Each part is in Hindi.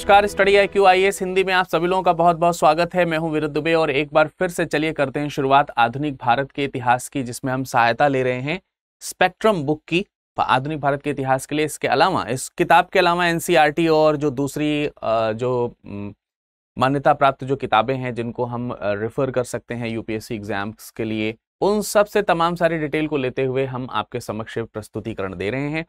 नमस्कार study I Q I S Hindi में आप सभी लोगों का बहुत बहुत स्वागत है मैं हूं विरुद्ध दुबे और एक बार फिर से चलिए करते हैं शुरुआत आधुनिक भारत के इतिहास की जिसमें हम सहायता ले रहे हैं स्पेक्ट्रम बुक की आधुनिक भारत के इतिहास के लिए इसके अलावा इस किताब के अलावा एन और जो दूसरी जो मान्यता प्राप्त जो किताबें हैं जिनको हम रेफर कर सकते हैं यूपीएससी एग्जाम्स के लिए उन सब से तमाम सारी डिटेल को लेते हुए हम आपके समक्ष प्रस्तुतिकरण दे रहे हैं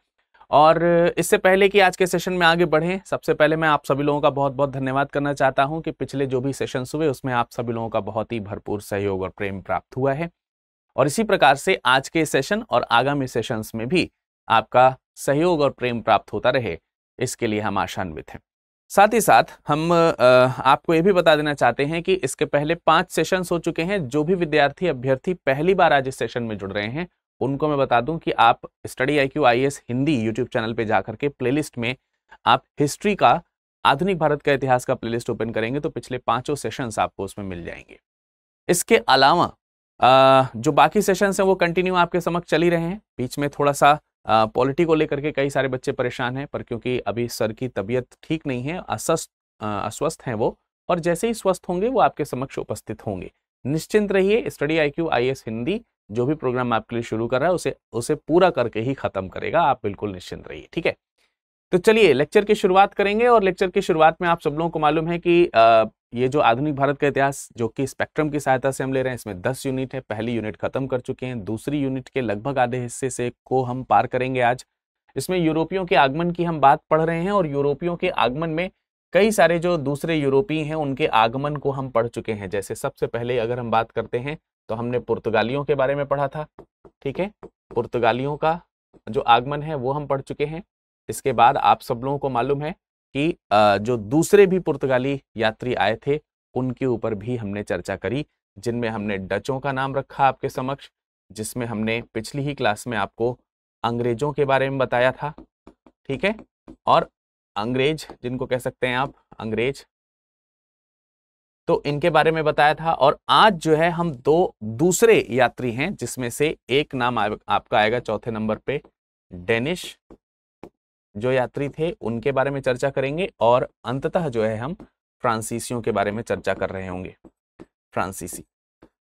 और इससे पहले कि आज के सेशन में आगे बढ़ें सबसे पहले मैं आप सभी लोगों का बहुत बहुत धन्यवाद करना चाहता हूं कि पिछले जो भी सेशन हुए उसमें आप सभी लोगों का बहुत ही भरपूर सहयोग और प्रेम प्राप्त हुआ है और इसी प्रकार से आज के सेशन और आगामी सेशंस में भी आपका सहयोग और प्रेम प्राप्त होता रहे इसके लिए हम आशान्वित हैं साथ ही साथ हम आपको ये भी बता देना चाहते हैं कि इसके पहले पाँच सेशन्स हो चुके हैं जो भी विद्यार्थी अभ्यर्थी पहली बार आज इस सेशन में जुड़ रहे हैं उनको मैं बता दूं कि आप study I Q I S Hindi YouTube channel पे जाकर के प्लेलिस्ट में आप हिस्ट्री का आधुनिक भारत का इतिहास का प्लेलिस्ट ओपन करेंगे तो पिछले पांचों सेशंस आपको उसमें मिल जाएंगे इसके अलावा जो बाकी सेशंस हैं वो कंटिन्यू आपके समक्ष चल ही रहे हैं बीच में थोड़ा सा पॉलिटी को लेकर के कई सारे बच्चे परेशान हैं पर क्योंकि अभी सर की तबीयत ठीक नहीं है अस्वस्थ अस्वस्थ हैं वो और जैसे ही स्वस्थ होंगे वो आपके समक्ष उपस्थित होंगे निश्चिंत रहिए study I Q I S Hindi जो भी प्रोग्राम आपके लिए शुरू कर रहा है उसे उसे पूरा करके ही खत्म करेगा आप बिल्कुल निश्चिंत रहिए ठीक है तो चलिए लेक्चर की शुरुआत करेंगे और लेक्चर की शुरुआत में आप सब लोगों को मालूम है कि आ, ये जो आधुनिक भारत का इतिहास जो कि स्पेक्ट्रम की सहायता से हम ले रहे हैं इसमें दस यूनिट है पहली यूनिट खत्म कर चुके हैं दूसरी यूनिट के लगभग आधे हिस्से से को हम पार करेंगे आज इसमें यूरोपियों के आगमन की हम बात पढ़ रहे हैं और यूरोपियों के आगमन में कई सारे जो दूसरे यूरोपीय हैं उनके आगमन को हम पढ़ चुके हैं जैसे सबसे पहले अगर हम बात करते हैं तो हमने पुर्तगालियों के बारे में पढ़ा था ठीक है पुर्तगालियों का जो आगमन है वो हम पढ़ चुके हैं इसके बाद आप सब लोगों को मालूम है कि जो दूसरे भी पुर्तगाली यात्री आए थे उनके ऊपर भी हमने चर्चा करी जिनमें हमने डचों का नाम रखा आपके समक्ष जिसमें हमने पिछली ही क्लास में आपको अंग्रेजों के बारे में बताया था ठीक है और अंग्रेज जिनको कह सकते हैं आप अंग्रेज तो इनके बारे में बताया था और आज जो है हम दो दूसरे यात्री हैं जिसमें से एक नाम आ, आपका आएगा चौथे नंबर पे डेनिश जो यात्री थे उनके बारे में चर्चा करेंगे और अंततः जो है हम फ्रांसीसियों के बारे में चर्चा कर रहे होंगे फ्रांसीसी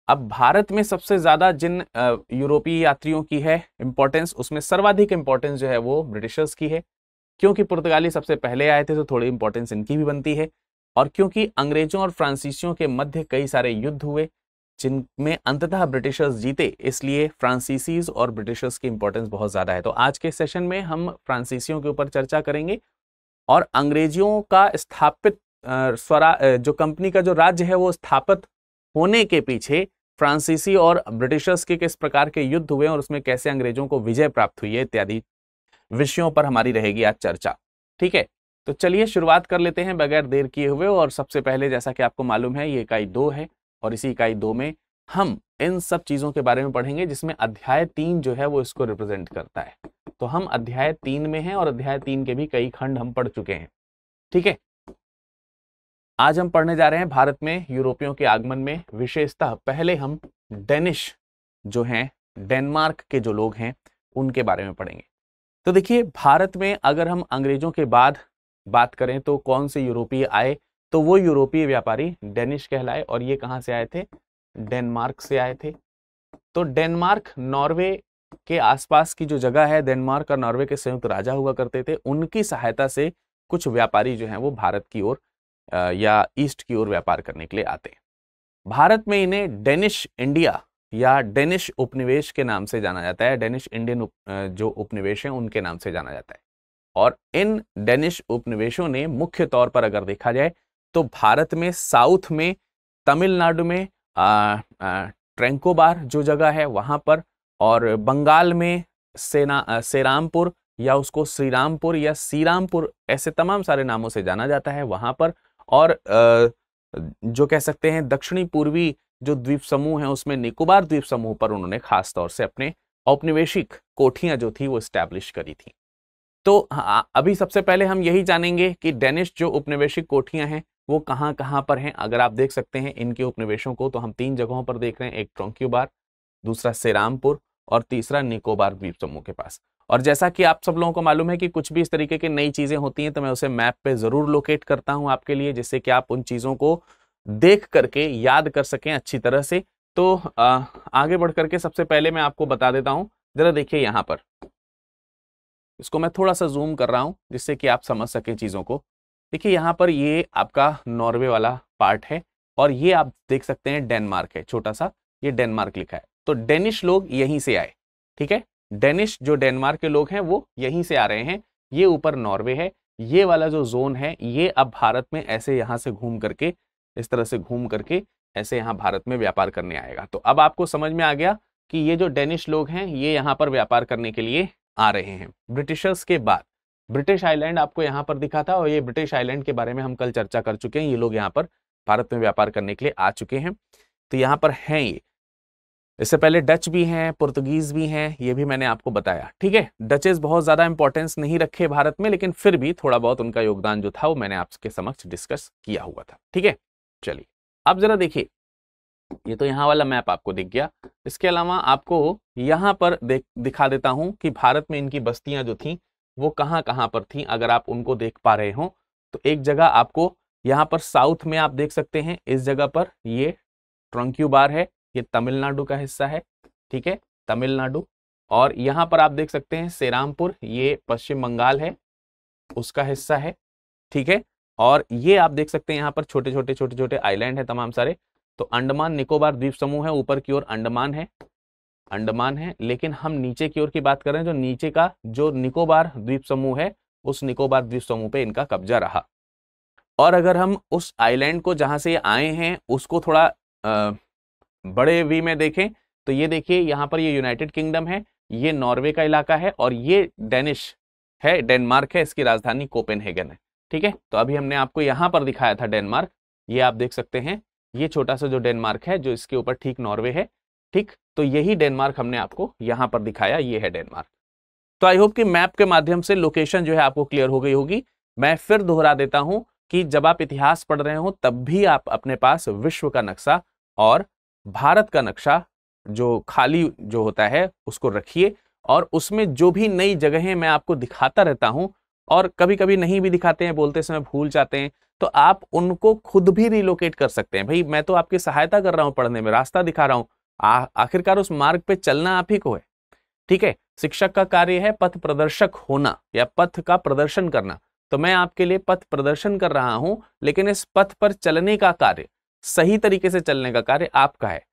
अब भारत में सबसे ज़्यादा जिन यूरोपीय यात्रियों की है इंपॉर्टेंस उसमें सर्वाधिक इंपॉर्टेंस जो है वो ब्रिटिशर्स की है क्योंकि पुर्तगाली सबसे पहले आए थे तो थोड़ी इंपॉर्टेंस इनकी भी बनती है और क्योंकि अंग्रेजों और फ्रांसीसियों के मध्य कई सारे युद्ध हुए जिनमें अंततः ब्रिटिशर्स जीते इसलिए फ्रांसीसीज और ब्रिटिशर्स की इंपॉर्टेंस बहुत ज़्यादा है तो आज के सेशन में हम फ्रांसीसियों के ऊपर चर्चा करेंगे और अंग्रेजियों का स्थापित स्वरा जो कंपनी का जो राज्य है वो स्थापित होने के पीछे फ्रांसीसी और ब्रिटिशर्स के किस प्रकार के युद्ध हुए और उसमें कैसे अंग्रेजों को विजय प्राप्त हुई है इत्यादि विषयों पर हमारी रहेगी आज चर्चा ठीक है तो चलिए शुरुआत कर लेते हैं बगैर देर किए हुए और सबसे पहले जैसा कि आपको मालूम है ये इकाई दो है और इसी इकाई दो में हम इन सब चीज़ों के बारे में पढ़ेंगे जिसमें अध्याय तीन जो है वो इसको रिप्रेजेंट करता है तो हम अध्याय तीन में हैं और अध्याय तीन के भी कई खंड हम पढ़ चुके हैं ठीक है आज हम पढ़ने जा रहे हैं भारत में यूरोपियों के आगमन में विशेषतः पहले हम डेनिश जो हैं डेनमार्क के जो लोग हैं उनके बारे में पढ़ेंगे तो देखिए भारत में अगर हम अंग्रेजों के बाद बात करें तो कौन से यूरोपीय आए तो वो यूरोपीय व्यापारी डेनिश कहलाए और ये कहाँ से आए थे डेनमार्क से आए थे तो डेनमार्क नॉर्वे के आसपास की जो जगह है डेनमार्क और नॉर्वे के संयुक्त राजा हुआ करते थे उनकी सहायता से कुछ व्यापारी जो हैं वो भारत की ओर या ईस्ट की ओर व्यापार करने के लिए आते हैं भारत में इन्हें डेनिश इंडिया या डेनिश उपनिवेश के नाम से जाना जाता है डेनिश इंडियन उप, जो उपनिवेश हैं उनके नाम से जाना जाता है और इन डेनिश उपनिवेशों ने मुख्य तौर पर अगर देखा जाए तो भारत में साउथ में तमिलनाडु में ट्रेंकोबार जो जगह है वहाँ पर और बंगाल में सेना सेरामपुर या उसको श्रीरामपुर या सीरामपुर ऐसे तमाम सारे नामों से जाना जाता है वहाँ पर और जो कह सकते हैं दक्षिणी पूर्वी जो द्वीप समूह है उसमें निकोबार द्वीप समूह पर उन्होंने खास तौर से अपने औपनिवेशिक कोठियां जो थी वो स्टैब्लिश करी थी तो हाँ, अभी सबसे पहले हम यही जानेंगे कि डेनिश जो उपनिवेशिक कोठियां हैं वो कहाँ कहाँ पर हैं अगर आप देख सकते हैं इनके उपनिवेशों को तो हम तीन जगहों पर देख रहे हैं एक ट्रोंक्यूबार दूसरा सेरामपुर और तीसरा निकोबार द्वीप समूह के पास और जैसा कि आप सब लोगों को मालूम है कि कुछ भी इस तरीके की नई चीज़ें होती हैं तो मैं उसे मैप पे ज़रूर लोकेट करता हूं आपके लिए जिससे कि आप उन चीज़ों को देख करके याद कर सकें अच्छी तरह से तो आ, आगे बढ़ करके सबसे पहले मैं आपको बता देता हूं ज़रा देखिए यहाँ पर इसको मैं थोड़ा सा जूम कर रहा हूँ जिससे कि आप समझ सकें चीज़ों को देखिए यहाँ पर ये आपका नॉर्वे वाला पार्ट है और ये आप देख सकते हैं डेनमार्क है छोटा सा ये डेनमार्क लिखा है तो डेनिश लोग यहीं से आए ठीक है डेनिश जो डेनमार्क के लोग हैं वो यहीं से आ रहे हैं ये ऊपर नॉर्वे है ये वाला जो जोन है ये अब भारत में ऐसे यहाँ से घूम करके इस तरह से घूम करके ऐसे यहाँ भारत में व्यापार करने आएगा तो अब आपको समझ में आ गया कि ये जो डेनिश लोग हैं ये यहाँ पर व्यापार करने के लिए आ रहे हैं ब्रिटिशर्स के बाद ब्रिटिश आइलैंड आपको यहाँ पर दिखा था और ये ब्रिटिश आइलैंड के बारे में हम कल चर्चा कर चुके हैं ये लोग यहाँ पर भारत में व्यापार करने के लिए आ चुके हैं तो यहाँ पर हैं ये इससे पहले डच भी हैं पुर्तगीज भी हैं ये भी मैंने आपको बताया ठीक है डचेस बहुत ज़्यादा इंपॉर्टेंस नहीं रखे भारत में लेकिन फिर भी थोड़ा बहुत उनका योगदान जो था वो मैंने आपके समक्ष डिस्कस किया हुआ था ठीक है चलिए अब जरा देखिए ये तो यहाँ वाला मैप आपको दिख गया इसके अलावा आपको यहाँ पर देख दिखा देता हूँ कि भारत में इनकी बस्तियाँ जो थी वो कहाँ कहाँ पर थी अगर आप उनको देख पा रहे हो तो एक जगह आपको यहाँ पर साउथ में आप देख सकते हैं इस जगह पर ये ट्रंक्यू बार है ये तमिलनाडु का हिस्सा है ठीक है तमिलनाडु और यहाँ पर आप देख सकते हैं सेरामपुर ये पश्चिम बंगाल है उसका हिस्सा है ठीक है और ये आप देख सकते हैं यहाँ पर छोटे छोटे छोटे छोटे आइलैंड है तमाम सारे तो अंडमान निकोबार द्वीप समूह है ऊपर की ओर अंडमान है अंडमान है लेकिन हम नीचे की ओर की बात करें जो नीचे का जो निकोबार द्वीप समूह है उस निकोबार द्वीप समूह पे इनका कब्जा रहा और अगर हम उस आइलैंड को जहां से आए हैं उसको थोड़ा आ, बड़े वी में देखें तो ये देखिए यहाँ पर ये यूनाइटेड किंगडम है ये नॉर्वे का इलाका है और ये डेनिश है डेनमार्क है इसकी राजधानी कोपेनहेगन है ठीक है तो अभी हमने आपको यहाँ पर दिखाया था डेनमार्क ये आप देख सकते हैं ये छोटा सा जो डेनमार्क है जो इसके ऊपर ठीक नॉर्वे है ठीक तो यही डेनमार्क हमने आपको यहां पर दिखाया ये है डेनमार्क तो आई होप कि मैप के माध्यम से लोकेशन जो है आपको क्लियर हो गई होगी मैं फिर दोहरा देता हूं कि जब आप इतिहास पढ़ रहे हो तब भी आप अपने पास विश्व का नक्शा और भारत का नक्शा जो खाली जो होता है उसको रखिए और उसमें जो भी नई जगहें मैं आपको दिखाता रहता हूं और कभी कभी नहीं भी दिखाते हैं बोलते समय भूल जाते हैं तो आप उनको खुद भी रिलोकेट कर सकते हैं भाई मैं तो आपकी सहायता कर रहा हूँ पढ़ने में रास्ता दिखा रहा हूँ आखिरकार उस मार्ग पे चलना आप ही को है ठीक है शिक्षक का कार्य है पथ प्रदर्शक होना या पथ का प्रदर्शन करना तो मैं आपके लिए पथ प्रदर्शन कर रहा हूं लेकिन इस पथ पर चलने का कार्य सही तरीके से चलने का कार्य आपका है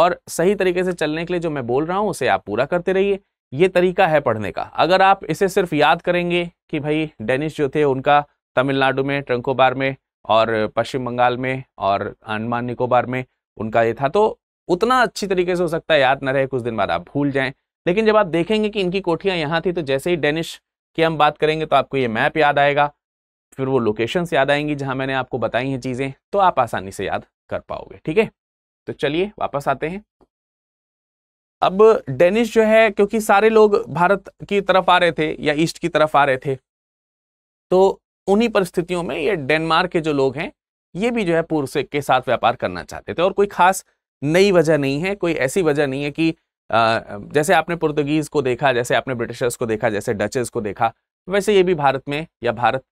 और सही तरीके से चलने के लिए जो मैं बोल रहा हूं उसे आप पूरा करते रहिए ये तरीका है पढ़ने का अगर आप इसे सिर्फ याद करेंगे कि भाई डेनिस जो थे उनका तमिलनाडु में ट्रंकोबार में और पश्चिम बंगाल में और अंडमान निकोबार में उनका ये था तो उतना अच्छी तरीके से हो सकता है याद ना रहे कुछ दिन बाद आप भूल जाएं लेकिन जब आप देखेंगे कि इनकी कोठियाँ यहाँ थी तो जैसे ही डेनिश की हम बात करेंगे तो आपको ये मैप याद आएगा फिर वो लोकेशंस याद आएंगी जहाँ मैंने आपको बताई हैं चीज़ें तो आप आसानी से याद कर पाओगे ठीक है तो चलिए वापस आते हैं अब डेनिश जो है क्योंकि सारे लोग भारत की तरफ आ रहे थे या ईस्ट की तरफ आ रहे थे तो उन्हीं परिस्थितियों में ये डेनमार्क के जो लोग हैं ये भी जो है पूर्व से के साथ व्यापार करना चाहते थे और कोई खास नई वजह नहीं है कोई ऐसी वजह नहीं है कि आ, जैसे आपने पुर्तगीज को देखा जैसे आपने ब्रिटिशर्स को देखा जैसे डचेस को देखा वैसे ये भी भारत में या भारत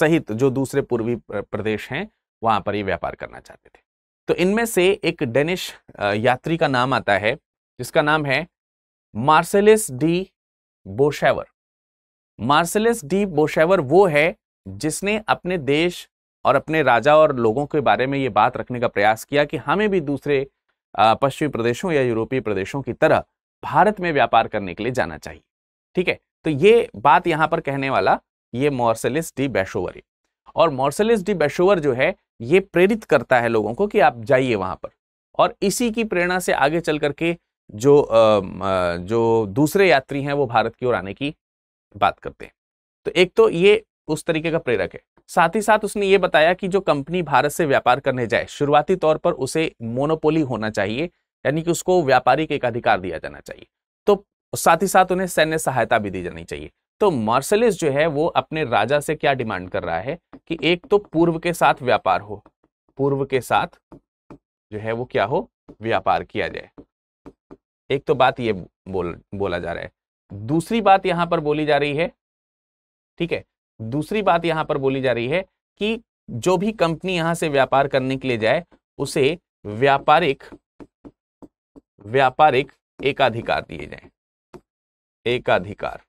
सहित जो दूसरे पूर्वी प्रदेश हैं वहां पर ये व्यापार करना चाहते थे तो इनमें से एक डेनिश यात्री का नाम आता है जिसका नाम है मार्सेलिस डी बोशेवर मार्सेलिस डी बोशेवर वो है जिसने अपने देश और अपने राजा और लोगों के बारे में ये बात रखने का प्रयास किया कि हमें भी दूसरे पश्चिमी प्रदेशों या यूरोपीय प्रदेशों की तरह भारत में व्यापार करने के लिए जाना चाहिए ठीक है तो ये बात यहाँ पर कहने वाला ये मॉर्सेलिस डी बैशोवर है और मॉर्सेलिस डी बैशोवर जो है ये प्रेरित करता है लोगों को कि आप जाइए वहां पर और इसी की प्रेरणा से आगे चल करके जो जो दूसरे यात्री हैं वो भारत की ओर आने की बात करते हैं तो एक तो ये उस तरीके का प्रेरक है साथ ही साथ उसने ये बताया कि जो कंपनी भारत से व्यापार करने जाए शुरुआती तौर पर उसे मोनोपोली होना चाहिए यानी कि उसको व्यापारिक एक अधिकार दिया जाना चाहिए तो साथ ही साथ उन्हें सैन्य सहायता भी दी जानी चाहिए तो मार्सलिस जो है वो अपने राजा से क्या डिमांड कर रहा है कि एक तो पूर्व के साथ व्यापार हो पूर्व के साथ जो है वो क्या हो व्यापार किया जाए एक तो बात ये बोल बोला जा रहा है दूसरी बात यहां पर बोली जा रही है ठीक है दूसरी बात यहां पर बोली जा रही है कि जो भी कंपनी यहां से व्यापार करने के लिए जाए उसे व्यापारिक व्यापारिक एकाधिकार दिए जाए एकाधिकार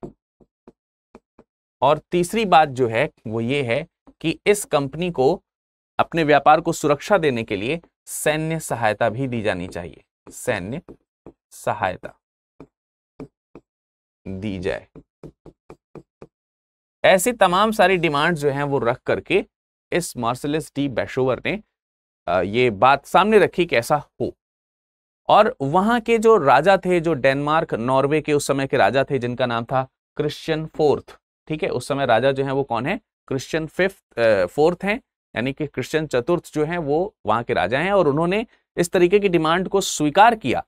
और तीसरी बात जो है वो ये है कि इस कंपनी को अपने व्यापार को सुरक्षा देने के लिए सैन्य सहायता भी दी जानी चाहिए सैन्य सहायता दी जाए ऐसी तमाम सारी डिमांड्स जो हैं वो रख करके इस मार्सलिस डी बैशोवर ने ये बात सामने रखी कि ऐसा हो और वहां के जो राजा थे जो डेनमार्क नॉर्वे के उस समय के राजा थे जिनका नाम था क्रिश्चियन फोर्थ ठीक है उस समय राजा जो है वो कौन है क्रिश्चियन फिफ्थ फोर्थ हैं यानी कि क्रिश्चियन चतुर्थ जो हैं वो वहां के राजा हैं और उन्होंने इस तरीके की डिमांड को स्वीकार किया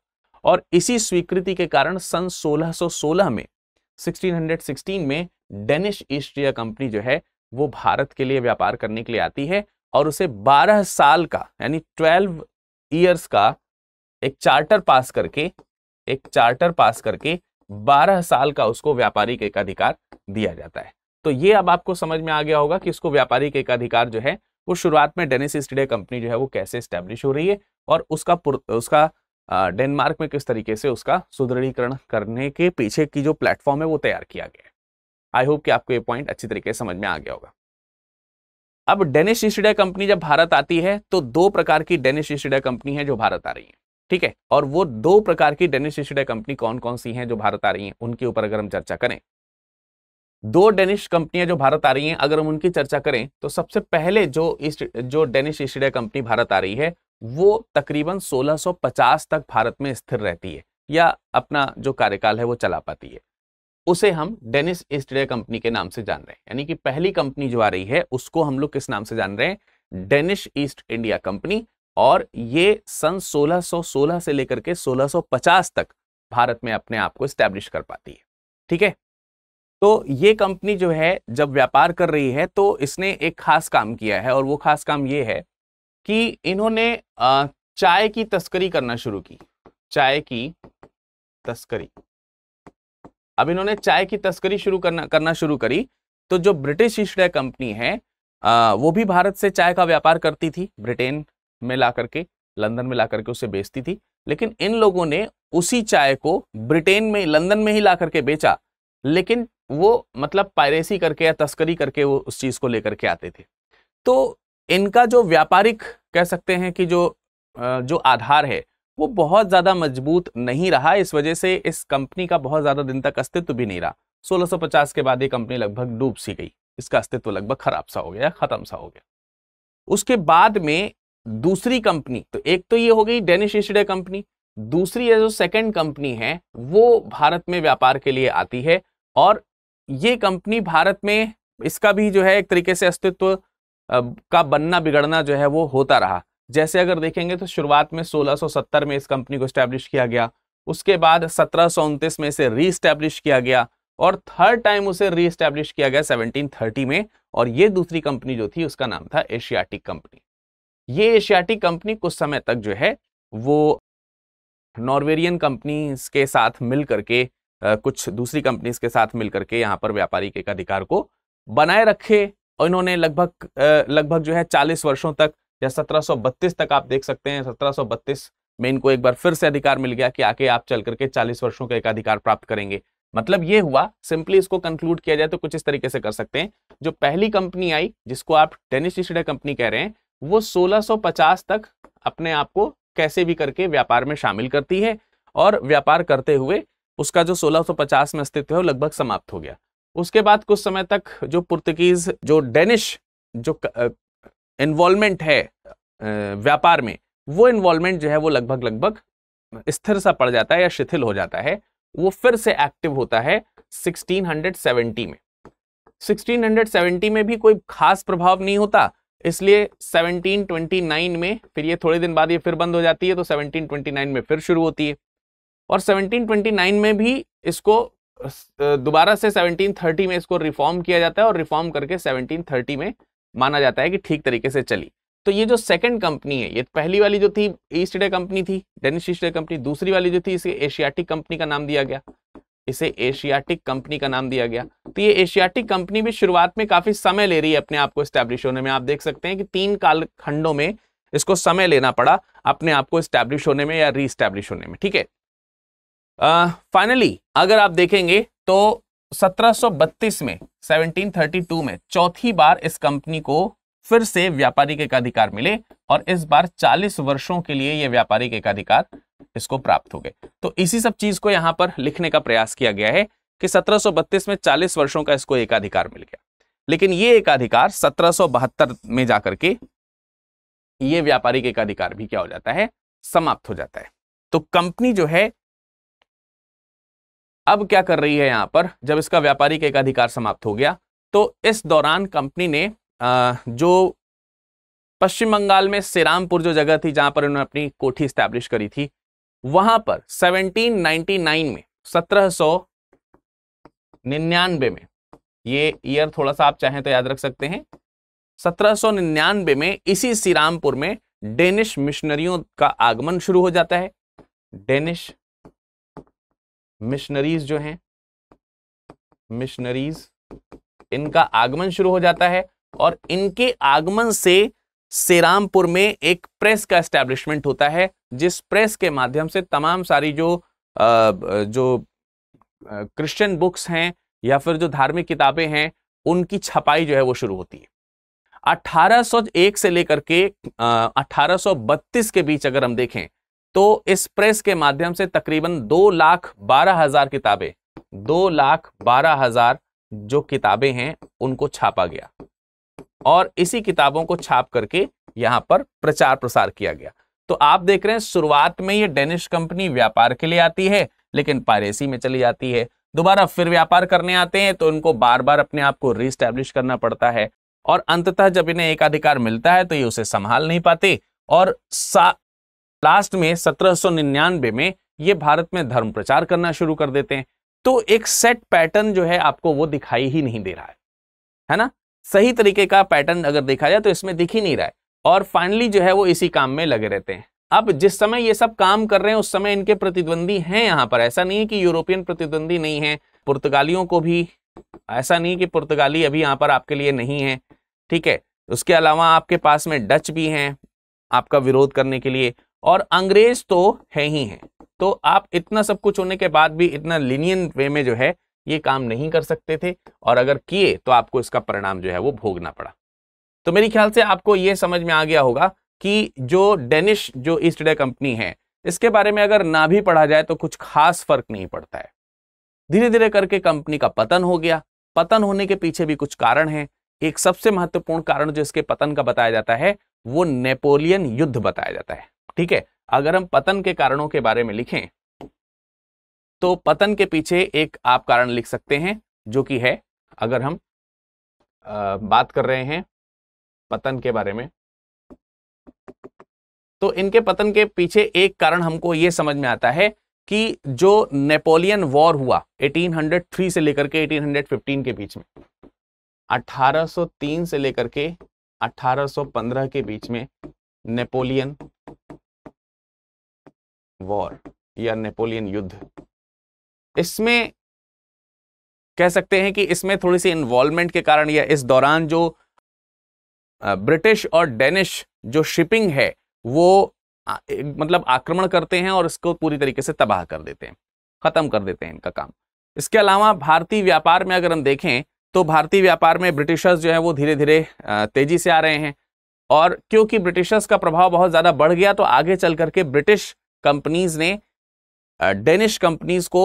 और इसी स्वीकृति के कारण सन 1616 में 1616 में डेनिश ईस्ट इंडिया कंपनी जो है वो भारत के लिए व्यापार करने के लिए आती है और उसे 12 साल का यानी 12 ईयर्स का एक चार्टर पास करके एक चार्टर पास करके 12 साल का उसको व्यापारिक एकाधिकार दिया जाता है तो ये अब आपको समझ में आ गया होगा कि उसको व्यापारिक एकाधिकार जो है वो शुरुआत में डेनिस स्टेडिया कंपनी जो है वो कैसे स्टैब्लिश हो रही है और उसका उसका डेनमार्क में किस तरीके से उसका सुदृढ़ीकरण करने के पीछे की जो प्लेटफॉर्म है वो तैयार किया गया है आई होप कि आपको ये पॉइंट अच्छी तरीके से समझ में आ गया होगा अब डेनिश इंडिया कंपनी जब भारत आती है तो दो प्रकार की डेनिश इंडिया कंपनी है जो भारत आ रही है ठीक है और वो दो प्रकार की डेनिश इंडिया कंपनी कौन कौन सी हैं जो भारत आ रही हैं उनके ऊपर अगर हम चर्चा करें दो डेनिश कंपनियां जो भारत आ रही हैं अगर हम उनकी चर्चा करें तो सबसे पहले जो ईस्ट जो डेनिश इंडिया कंपनी भारत आ रही है वो तकरीबन 1650 तक भारत में स्थिर रहती है या अपना जो कार्यकाल है वो चला पाती है उसे हम डेनिस ईस्ट इंडिया कंपनी के नाम से जान रहे हैं यानी कि पहली कंपनी जो आ रही है उसको हम लोग किस नाम से जान रहे हैं डेनिश ईस्ट इंडिया कंपनी और ये सन 1616 से लेकर के 1650 तक भारत में अपने आप को स्टैब्लिश कर पाती है ठीक है तो ये कंपनी जो है जब व्यापार कर रही है तो इसने एक खास काम किया है और वो खास काम ये है कि इन्होंने चाय की तस्करी करना शुरू की चाय की तस्करी अब इन्होंने चाय की तस्करी शुरू करना करना शुरू करी तो जो ब्रिटिश ईस्ट कंपनी है आ, वो भी भारत से चाय का व्यापार करती थी ब्रिटेन में ला करके लंदन में ला करके उसे बेचती थी लेकिन इन लोगों ने उसी चाय को ब्रिटेन में लंदन में ही ला करके बेचा लेकिन वो मतलब पायरेसी करके या तस्करी करके वो उस चीज़ को लेकर के आते थे तो इनका जो व्यापारिक कह सकते हैं कि जो जो आधार है वो बहुत ज़्यादा मजबूत नहीं रहा इस वजह से इस कंपनी का बहुत ज़्यादा दिन तक अस्तित्व भी नहीं रहा 1650 के बाद ये कंपनी लगभग डूब सी गई इसका अस्तित्व लगभग खराब सा हो गया ख़त्म सा हो गया उसके बाद में दूसरी कंपनी तो एक तो ये हो गई डेनिश एशिडे कंपनी दूसरी जो सेकेंड कंपनी है वो भारत में व्यापार के लिए आती है और ये कंपनी भारत में इसका भी जो है एक तरीके से अस्तित्व का बनना बिगड़ना जो है वो होता रहा जैसे अगर देखेंगे तो शुरुआत में 1670 में इस कंपनी को स्टैब्लिश किया गया उसके बाद सत्रह में इसे रीस्टैब्लिश किया गया और थर्ड टाइम उसे रीस्टैब्लिश किया गया 1730 में और ये दूसरी कंपनी जो थी उसका नाम था एशियाटिक कंपनी ये एशियाटिक कंपनी कुछ समय तक जो है वो नॉर्वेरियन कंपनी के साथ मिल करके कुछ दूसरी कंपनीज के साथ मिल करके यहाँ पर व्यापारी के अधिकार को बनाए रखे और इन्होंने लगभग लगभग जो है चालीस वर्षों तक या 1732 तक आप देख सकते हैं 1732 में इनको एक बार फिर से अधिकार मिल गया कि आके आप चल करके 40 वर्षों का एक अधिकार प्राप्त करेंगे मतलब ये हुआ सिंपली इसको कंक्लूड किया जाए तो कुछ इस तरीके से कर सकते हैं जो पहली कंपनी आई जिसको आप डेनिस कंपनी कह रहे हैं वो 1650 तक अपने आप को कैसे भी करके व्यापार में शामिल करती है और व्यापार करते हुए उसका जो 1650 में अस्तित्व है वो लगभग समाप्त हो गया उसके बाद कुछ समय तक जो पुर्तगीज जो डेनिश जो इन्वॉल्वमेंट है व्यापार में वो इन्वॉल्वमेंट जो है वो लगभग लगभग स्थिर सा पड़ जाता है या शिथिल हो जाता है वो फिर से एक्टिव होता है 1670 में 1670 में भी कोई खास प्रभाव नहीं होता इसलिए 1729 में फिर ये थोड़े दिन बाद ये फिर बंद हो जाती है तो 1729 में फिर शुरू होती है और 1729 में भी इसको दोबारा से 1730 में इसको रिफॉर्म किया जाता है और रिफॉर्म करके 1730 में माना जाता है कि ठीक तरीके से चली तो ये जो सेकंड कंपनी है ये पहली वाली जो थी ईस्ट इंडिया कंपनी थी डेनिश ईस्ट इंडिया कंपनी दूसरी वाली जो थी इसे एशियाटिक कंपनी का नाम दिया गया इसे एशियाटिक कंपनी का नाम दिया गया तो ये एशियाटिक कंपनी भी शुरुआत में काफी समय ले रही है अपने आप को स्टैब्लिश होने में आप देख सकते हैं कि तीन कालखंडों में इसको समय लेना पड़ा अपने आप को स्टैब्लिश होने में या रीस्टैब्लिश होने में ठीक है फाइनली uh, अगर आप देखेंगे तो 1732 में 1732 में चौथी बार इस कंपनी को फिर से व्यापारिक एकाधिकार मिले और इस बार 40 वर्षों के लिए यह व्यापारिक एकाधिकार इसको प्राप्त हो गए तो इसी सब चीज को यहां पर लिखने का प्रयास किया गया है कि 1732 में 40 वर्षों का इसको एक अधिकार मिल गया लेकिन ये एकाधिकार सत्रह में जाकर के ये व्यापारिक अधिकार भी क्या हो जाता है समाप्त हो जाता है तो कंपनी जो है अब क्या कर रही है यहाँ पर जब इसका व्यापारिक एकाधिकार समाप्त हो गया तो इस दौरान कंपनी ने जो पश्चिम बंगाल में श्रीरामपुर जो जगह थी जहां पर उन्होंने अपनी कोठी स्टैब्लिश करी थी वहां पर 1799 में सत्रह निन्यानबे में ये ईयर थोड़ा सा आप चाहें तो याद रख सकते हैं सत्रह निन्यानवे में इसी सिरामपुर में डेनिश मिशनरियों का आगमन शुरू हो जाता है डेनिश मिशनरीज जो हैं मिशनरीज इनका आगमन शुरू हो जाता है और इनके आगमन से सेरामपुर में एक प्रेस का एस्टेब्लिशमेंट होता है जिस प्रेस के माध्यम से तमाम सारी जो आ, जो क्रिश्चियन बुक्स हैं या फिर जो धार्मिक किताबें हैं उनकी छपाई जो है वो शुरू होती है 1801 से लेकर के 1832 के बीच अगर हम देखें तो इस प्रेस के माध्यम से तकरीबन दो लाख बारह हजार किताबें दो लाख बारह हजार जो किताबें हैं उनको छापा गया और इसी किताबों को छाप करके यहां पर प्रचार प्रसार किया गया तो आप देख रहे हैं शुरुआत में ये डेनिश कंपनी व्यापार के लिए आती है लेकिन पायरेसी में चली जाती है दोबारा फिर व्यापार करने आते हैं तो इनको बार बार अपने आप को रिस्टैब्लिश करना पड़ता है और अंततः जब इन्हें एक अधिकार मिलता है तो ये उसे संभाल नहीं पाते और लास्ट में 1799 में ये भारत में धर्म प्रचार करना शुरू कर देते हैं तो एक सेट पैटर्न जो है आपको वो दिखाई ही नहीं दे रहा है है ना सही तरीके का पैटर्न अगर देखा जाए तो इसमें दिख ही नहीं रहा है और फाइनली जो है वो इसी काम में लगे रहते हैं अब जिस समय ये सब काम कर रहे हैं उस समय इनके प्रतिद्वंदी हैं यहाँ पर ऐसा नहीं है कि यूरोपियन प्रतिद्वंदी नहीं है पुर्तगालियों को भी ऐसा नहीं कि पुर्तगाली अभी यहाँ पर आपके लिए नहीं है ठीक है उसके अलावा आपके पास में डच भी हैं आपका विरोध करने के लिए और अंग्रेज तो है ही हैं तो आप इतना सब कुछ होने के बाद भी इतना लिनियन वे में जो है ये काम नहीं कर सकते थे और अगर किए तो आपको इसका परिणाम जो है वो भोगना पड़ा तो मेरे ख्याल से आपको ये समझ में आ गया होगा कि जो डेनिश जो ईस्ट इंडिया कंपनी है इसके बारे में अगर ना भी पढ़ा जाए तो कुछ खास फर्क नहीं पड़ता है धीरे धीरे करके कंपनी का पतन हो गया पतन होने के पीछे भी कुछ कारण है एक सबसे महत्वपूर्ण कारण जो इसके पतन का बताया जाता है वो नेपोलियन युद्ध बताया जाता है ठीक है अगर हम पतन के कारणों के बारे में लिखें तो पतन के पीछे एक आप कारण लिख सकते हैं जो कि है अगर हम आ, बात कर रहे हैं पतन के बारे में तो इनके पतन के पीछे एक कारण हमको ये समझ में आता है कि जो नेपोलियन वॉर हुआ 1803 से लेकर के 1815 के बीच में 1803 से लेकर के 1815 के बीच में नेपोलियन वॉर या नेपोलियन युद्ध इसमें कह सकते हैं कि इसमें थोड़ी सी इन्वॉल्वमेंट के कारण या इस दौरान जो ब्रिटिश और डेनिश जो शिपिंग है वो मतलब आक्रमण करते हैं और इसको पूरी तरीके से तबाह कर देते हैं ख़त्म कर देते हैं इनका काम इसके अलावा भारतीय व्यापार में अगर हम देखें तो भारतीय व्यापार में ब्रिटिशर्स जो है वो धीरे धीरे तेजी से आ रहे हैं और क्योंकि ब्रिटिशर्स का प्रभाव बहुत ज़्यादा बढ़ गया तो आगे चल करके ब्रिटिश कंपनीज ने डेनिश कंपनीज को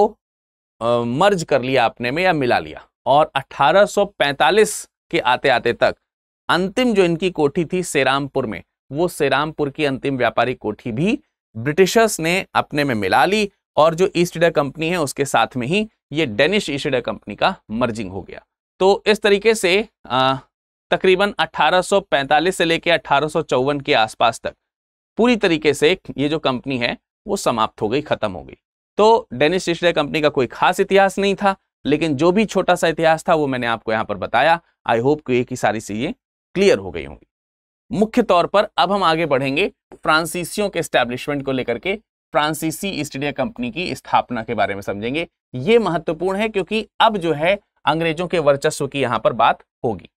मर्ज कर लिया अपने में या मिला लिया और 1845 के आते आते तक अंतिम जो इनकी कोठी थी सेरामपुर में वो सेरामपुर की अंतिम व्यापारी कोठी भी ब्रिटिशर्स ने अपने में मिला ली और जो ईस्ट इंडिया कंपनी है उसके साथ में ही ये डेनिश ईस्ट इंडिया कंपनी का मर्जिंग हो गया तो इस तरीके से आ, तकरीबन 1845 से लेकर अठारह के आसपास तक पूरी तरीके से ये जो कंपनी है वो समाप्त हो गई खत्म हो गई तो डेनिस स्टेशनरी कंपनी का कोई खास इतिहास नहीं था लेकिन जो भी छोटा सा इतिहास था वो मैंने आपको यहां पर बताया आई होप कि की सारी चीजें क्लियर हो गई होंगी मुख्य तौर पर अब हम आगे बढ़ेंगे फ्रांसीसियों के स्टैब्लिशमेंट को लेकर के फ्रांसीसी ईस्ट इंडिया कंपनी की स्थापना के बारे में समझेंगे ये महत्वपूर्ण है क्योंकि अब जो है अंग्रेजों के वर्चस्व की यहां पर बात होगी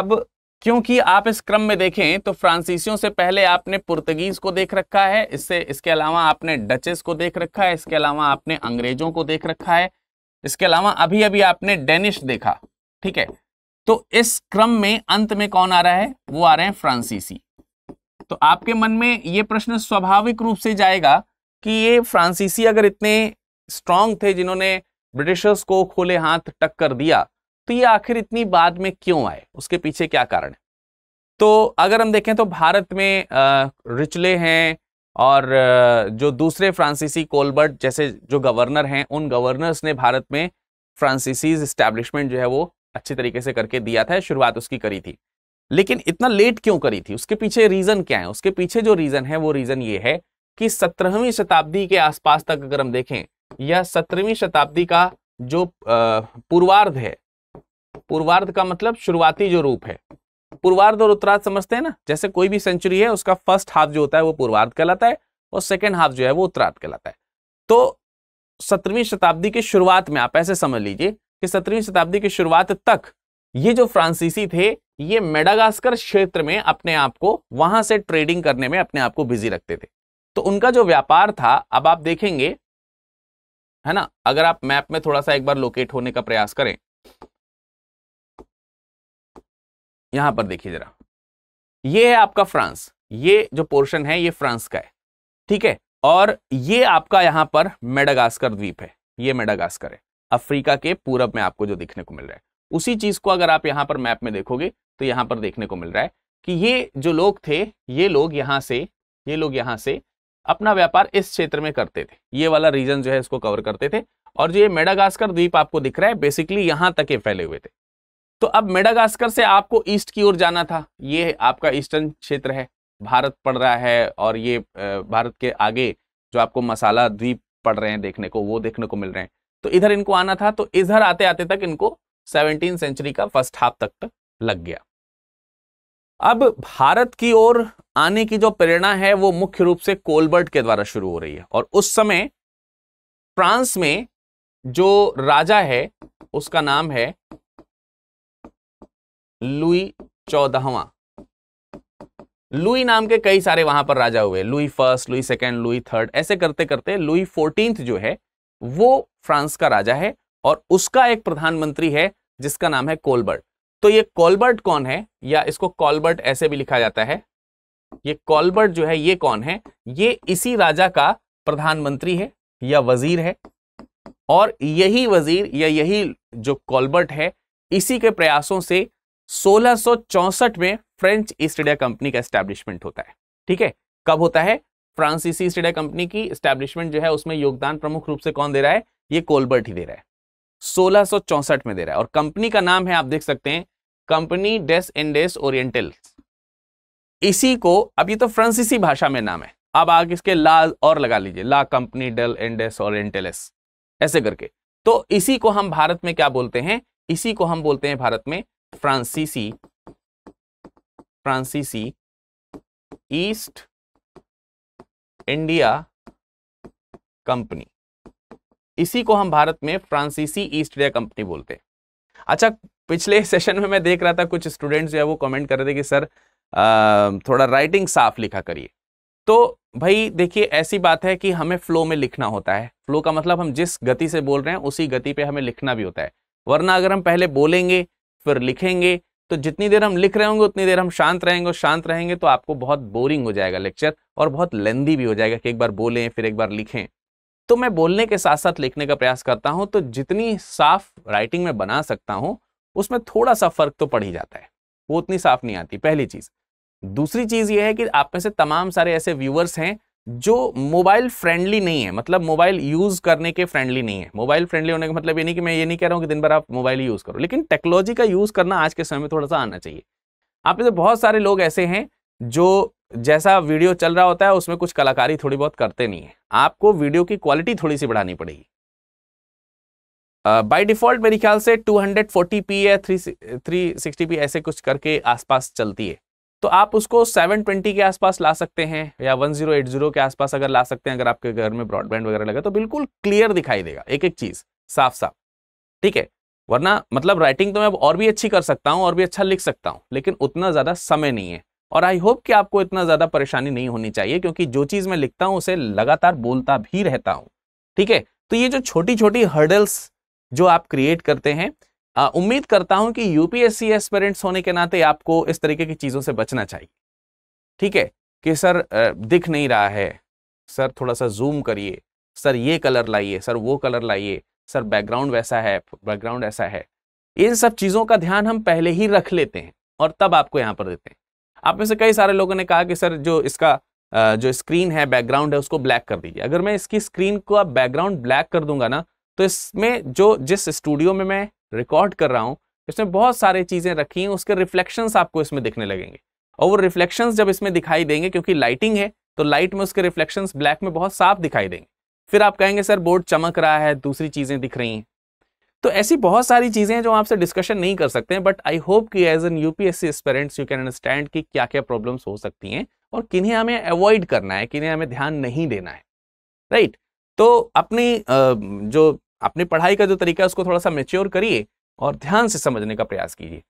अब क्योंकि आप इस क्रम में देखें तो फ्रांसीसियों से पहले आपने पुर्तगीज को देख रखा है इससे इसके अलावा आपने डचेस को देख रखा है इसके अलावा आपने अंग्रेजों को देख रखा है इसके अलावा अभी अभी आपने डेनिश देखा ठीक है तो इस क्रम में अंत में कौन आ रहा है वो आ रहे हैं फ्रांसीसी तो आपके मन में ये प्रश्न स्वाभाविक रूप से जाएगा कि ये फ्रांसीसी अगर इतने स्ट्रांग थे जिन्होंने ब्रिटिशर्स को खोले हाथ टक्कर दिया तो ये आखिर इतनी बाद में क्यों आए उसके पीछे क्या कारण है तो अगर हम देखें तो भारत में रिचले हैं और जो दूसरे फ्रांसीसी कोलबर्ट जैसे जो गवर्नर हैं उन गवर्नर्स ने भारत में फ्रांसीसीज इस्टेब्लिशमेंट जो है वो अच्छे तरीके से करके दिया था शुरुआत उसकी करी थी लेकिन इतना लेट क्यों करी थी उसके पीछे रीज़न क्या है उसके पीछे जो रीज़न है वो रीज़न ये है कि सत्रहवीं शताब्दी के आसपास तक अगर हम देखें यह सत्रहवीं शताब्दी का जो पूर्वार्ध है पूर्वार्ध का मतलब शुरुआती जो रूप है पूर्वार्ध और उत्तरार्ध समझते हैं ना जैसे कोई भी सेंचुरी है उसका फर्स्ट हाफ जो होता है वो पूर्वार्ध कहलाता है और सेकेंड हाफ जो है वो उत्तरार्ध कहलाता है तो सत्रहवीं शताब्दी की शुरुआत में आप ऐसे समझ लीजिए कि सत्रहवीं शताब्दी की शुरुआत तक ये जो फ्रांसीसी थे ये मेडागास्कर क्षेत्र में अपने आप को वहां से ट्रेडिंग करने में अपने आप को बिजी रखते थे तो उनका जो व्यापार था अब आप देखेंगे है ना अगर आप मैप में थोड़ा सा एक बार लोकेट होने का प्रयास करें यहां पर देखिए जरा ये है आपका फ्रांस ये जो पोर्शन है ये फ्रांस का है ठीक है और ये आपका यहां पर मेडागास्कर द्वीप है ये मेडागास्कर है अफ्रीका के पूरब में आपको जो देखने को मिल रहा है उसी चीज को अगर आप यहाँ पर मैप में देखोगे तो यहाँ पर देखने को मिल रहा है कि ये जो लोग थे ये लोग यहाँ से ये लोग यहाँ से अपना व्यापार इस क्षेत्र में करते थे ये वाला रीजन जो है इसको कवर करते थे और जो ये मेडागास्कर द्वीप आपको दिख रहा है बेसिकली यहां तक ये फैले हुए थे तो अब मेडागास्कर से आपको ईस्ट की ओर जाना था ये आपका ईस्टर्न क्षेत्र है भारत पड़ रहा है और ये भारत के आगे जो आपको मसाला द्वीप पड़ रहे हैं देखने को वो देखने को मिल रहे हैं तो इधर इनको आना था तो इधर आते आते तक इनको सेवनटीन सेंचुरी का फर्स्ट हाफ तक तक लग गया अब भारत की ओर आने की जो प्रेरणा है वो मुख्य रूप से कोलबर्ट के द्वारा शुरू हो रही है और उस समय फ्रांस में जो राजा है उसका नाम है लुई चौदहवा लुई नाम के कई सारे वहां पर राजा हुए Louis first Louis second Louis third ऐसे करते करते लुई फोर्टींथ जो है वो फ्रांस का राजा है और उसका एक प्रधानमंत्री है जिसका नाम है कोलबर्ट तो ये कॉलबर्ट कौन है या इसको कॉलबर्ट ऐसे भी लिखा जाता है ये कॉलबर्ट जो है ये कौन है ये इसी राजा का प्रधानमंत्री है या वजीर है और यही वजीर या यही जो कॉलबर्ट है इसी के प्रयासों से सोलह में फ्रेंच ईस्ट इंडिया कंपनी का स्टैब्लिशमेंट होता है ठीक है कब होता है फ्रांसीसी ईस्ट इंडिया कंपनी की स्टैब्लिशमेंट जो है उसमें योगदान प्रमुख रूप से कौन दे रहा है ये कोलबर्ट ही दे रहा है सोलह में दे रहा है और कंपनी का नाम है आप देख सकते हैं कंपनी डेस इंडेस ओरिएंटल इसी को अब ये तो फ्रांसीसी भाषा में नाम है अब आप इसके ला और लगा लीजिए ला कंपनी डेल इंडेस ओरिएंटलिस ऐसे करके तो इसी को हम भारत में क्या बोलते हैं इसी को हम बोलते हैं भारत में फ्रांसीसी फ्रांसीसी ईस्ट इंडिया कंपनी इसी को हम भारत में फ्रांसीसी ईस्ट इंडिया कंपनी बोलते हैं अच्छा पिछले सेशन में मैं देख रहा था कुछ स्टूडेंट्स जो है वो कमेंट कर रहे थे कि सर आ, थोड़ा राइटिंग साफ लिखा करिए तो भाई देखिए ऐसी बात है कि हमें फ्लो में लिखना होता है फ्लो का मतलब हम जिस गति से बोल रहे हैं उसी गति पे हमें लिखना भी होता है वरना अगर हम पहले बोलेंगे फिर लिखेंगे तो जितनी देर हम लिख रहे होंगे उतनी देर हम शांत रहेंगे शांत रहेंगे तो आपको बहुत बोरिंग हो जाएगा लेक्चर और बहुत लेंदी भी हो जाएगा कि एक बार बोलें फिर एक बार लिखें तो मैं बोलने के साथ साथ लिखने का प्रयास करता हूं तो जितनी साफ राइटिंग में बना सकता हूं उसमें थोड़ा सा फर्क तो पड़ ही जाता है वो उतनी साफ नहीं आती पहली चीज दूसरी चीज ये है कि आप में से तमाम सारे ऐसे व्यूअर्स हैं जो मोबाइल फ्रेंडली नहीं है मतलब मोबाइल यूज़ करने के फ्रेंडली नहीं है मोबाइल फ्रेंडली होने का मतलब ये नहीं कि मैं ये नहीं कह रहा हूँ कि दिन भर आप मोबाइल यूज़ करो लेकिन टेक्नोलॉजी का यूज़ करना आज के समय में थोड़ा सा आना चाहिए आप में से बहुत सारे लोग ऐसे हैं जो जैसा वीडियो चल रहा होता है उसमें कुछ कलाकारी थोड़ी बहुत करते नहीं है आपको वीडियो की क्वालिटी थोड़ी सी बढ़ानी पड़ेगी बाई डिफ़ॉल्ट मेरे ख्याल से टू हंड्रेड फोर्टी पी या सिक्सटी पी ऐसे कुछ करके आसपास चलती है तो आप उसको 720 के आसपास ला सकते हैं या 1080 के आसपास अगर ला सकते हैं अगर आपके घर में ब्रॉडबैंड वगैरह लगा तो बिल्कुल क्लियर दिखाई देगा एक एक चीज़ साफ साफ ठीक है वरना मतलब राइटिंग तो मैं और भी अच्छी कर सकता हूँ और भी अच्छा लिख सकता हूँ लेकिन उतना ज़्यादा समय नहीं है और आई होप कि आपको इतना ज़्यादा परेशानी नहीं होनी चाहिए क्योंकि जो चीज़ मैं लिखता हूँ उसे लगातार बोलता भी रहता हूँ ठीक है तो ये जो छोटी छोटी हर्डल्स जो आप क्रिएट करते हैं उम्मीद करता हूं कि यूपीएससी एस्पेरेंट्स होने के नाते आपको इस तरीके की चीज़ों से बचना चाहिए ठीक है कि सर दिख नहीं रहा है सर थोड़ा सा जूम करिए सर ये कलर लाइए सर वो कलर लाइए सर बैकग्राउंड वैसा है बैकग्राउंड ऐसा है इन सब चीज़ों का ध्यान हम पहले ही रख लेते हैं और तब आपको यहाँ पर देते हैं आप में से कई सारे लोगों ने कहा कि सर जो इसका जो स्क्रीन है बैकग्राउंड है उसको ब्लैक कर दीजिए अगर मैं इसकी स्क्रीन को आप बैकग्राउंड ब्लैक कर दूंगा ना तो इसमें जो जिस स्टूडियो में मैं रिकॉर्ड कर रहा हूँ इसमें बहुत सारी चीज़ें रखी हैं उसके रिफ्लेक्शंस आपको इसमें दिखने लगेंगे और वो रिफ्लेक्शंस जब इसमें दिखाई देंगे क्योंकि लाइटिंग है तो लाइट में उसके रिफ्लेक्शंस ब्लैक में बहुत साफ दिखाई देंगे फिर आप कहेंगे सर बोर्ड चमक रहा है दूसरी चीज़ें दिख रही हैं तो ऐसी बहुत सारी चीज़ें हैं जो आपसे डिस्कशन नहीं कर सकते हैं बट आई होप कि as an UPSC aspirants you can understand कि क्या क्या प्रॉब्लम्स हो सकती हैं और किन्हें हमें अवॉइड करना है किन्हें हमें ध्यान नहीं देना है राइट right? तो अपनी जो अपनी पढ़ाई का जो तरीका है उसको थोड़ा सा मेच्योर करिए और ध्यान से समझने का प्रयास कीजिए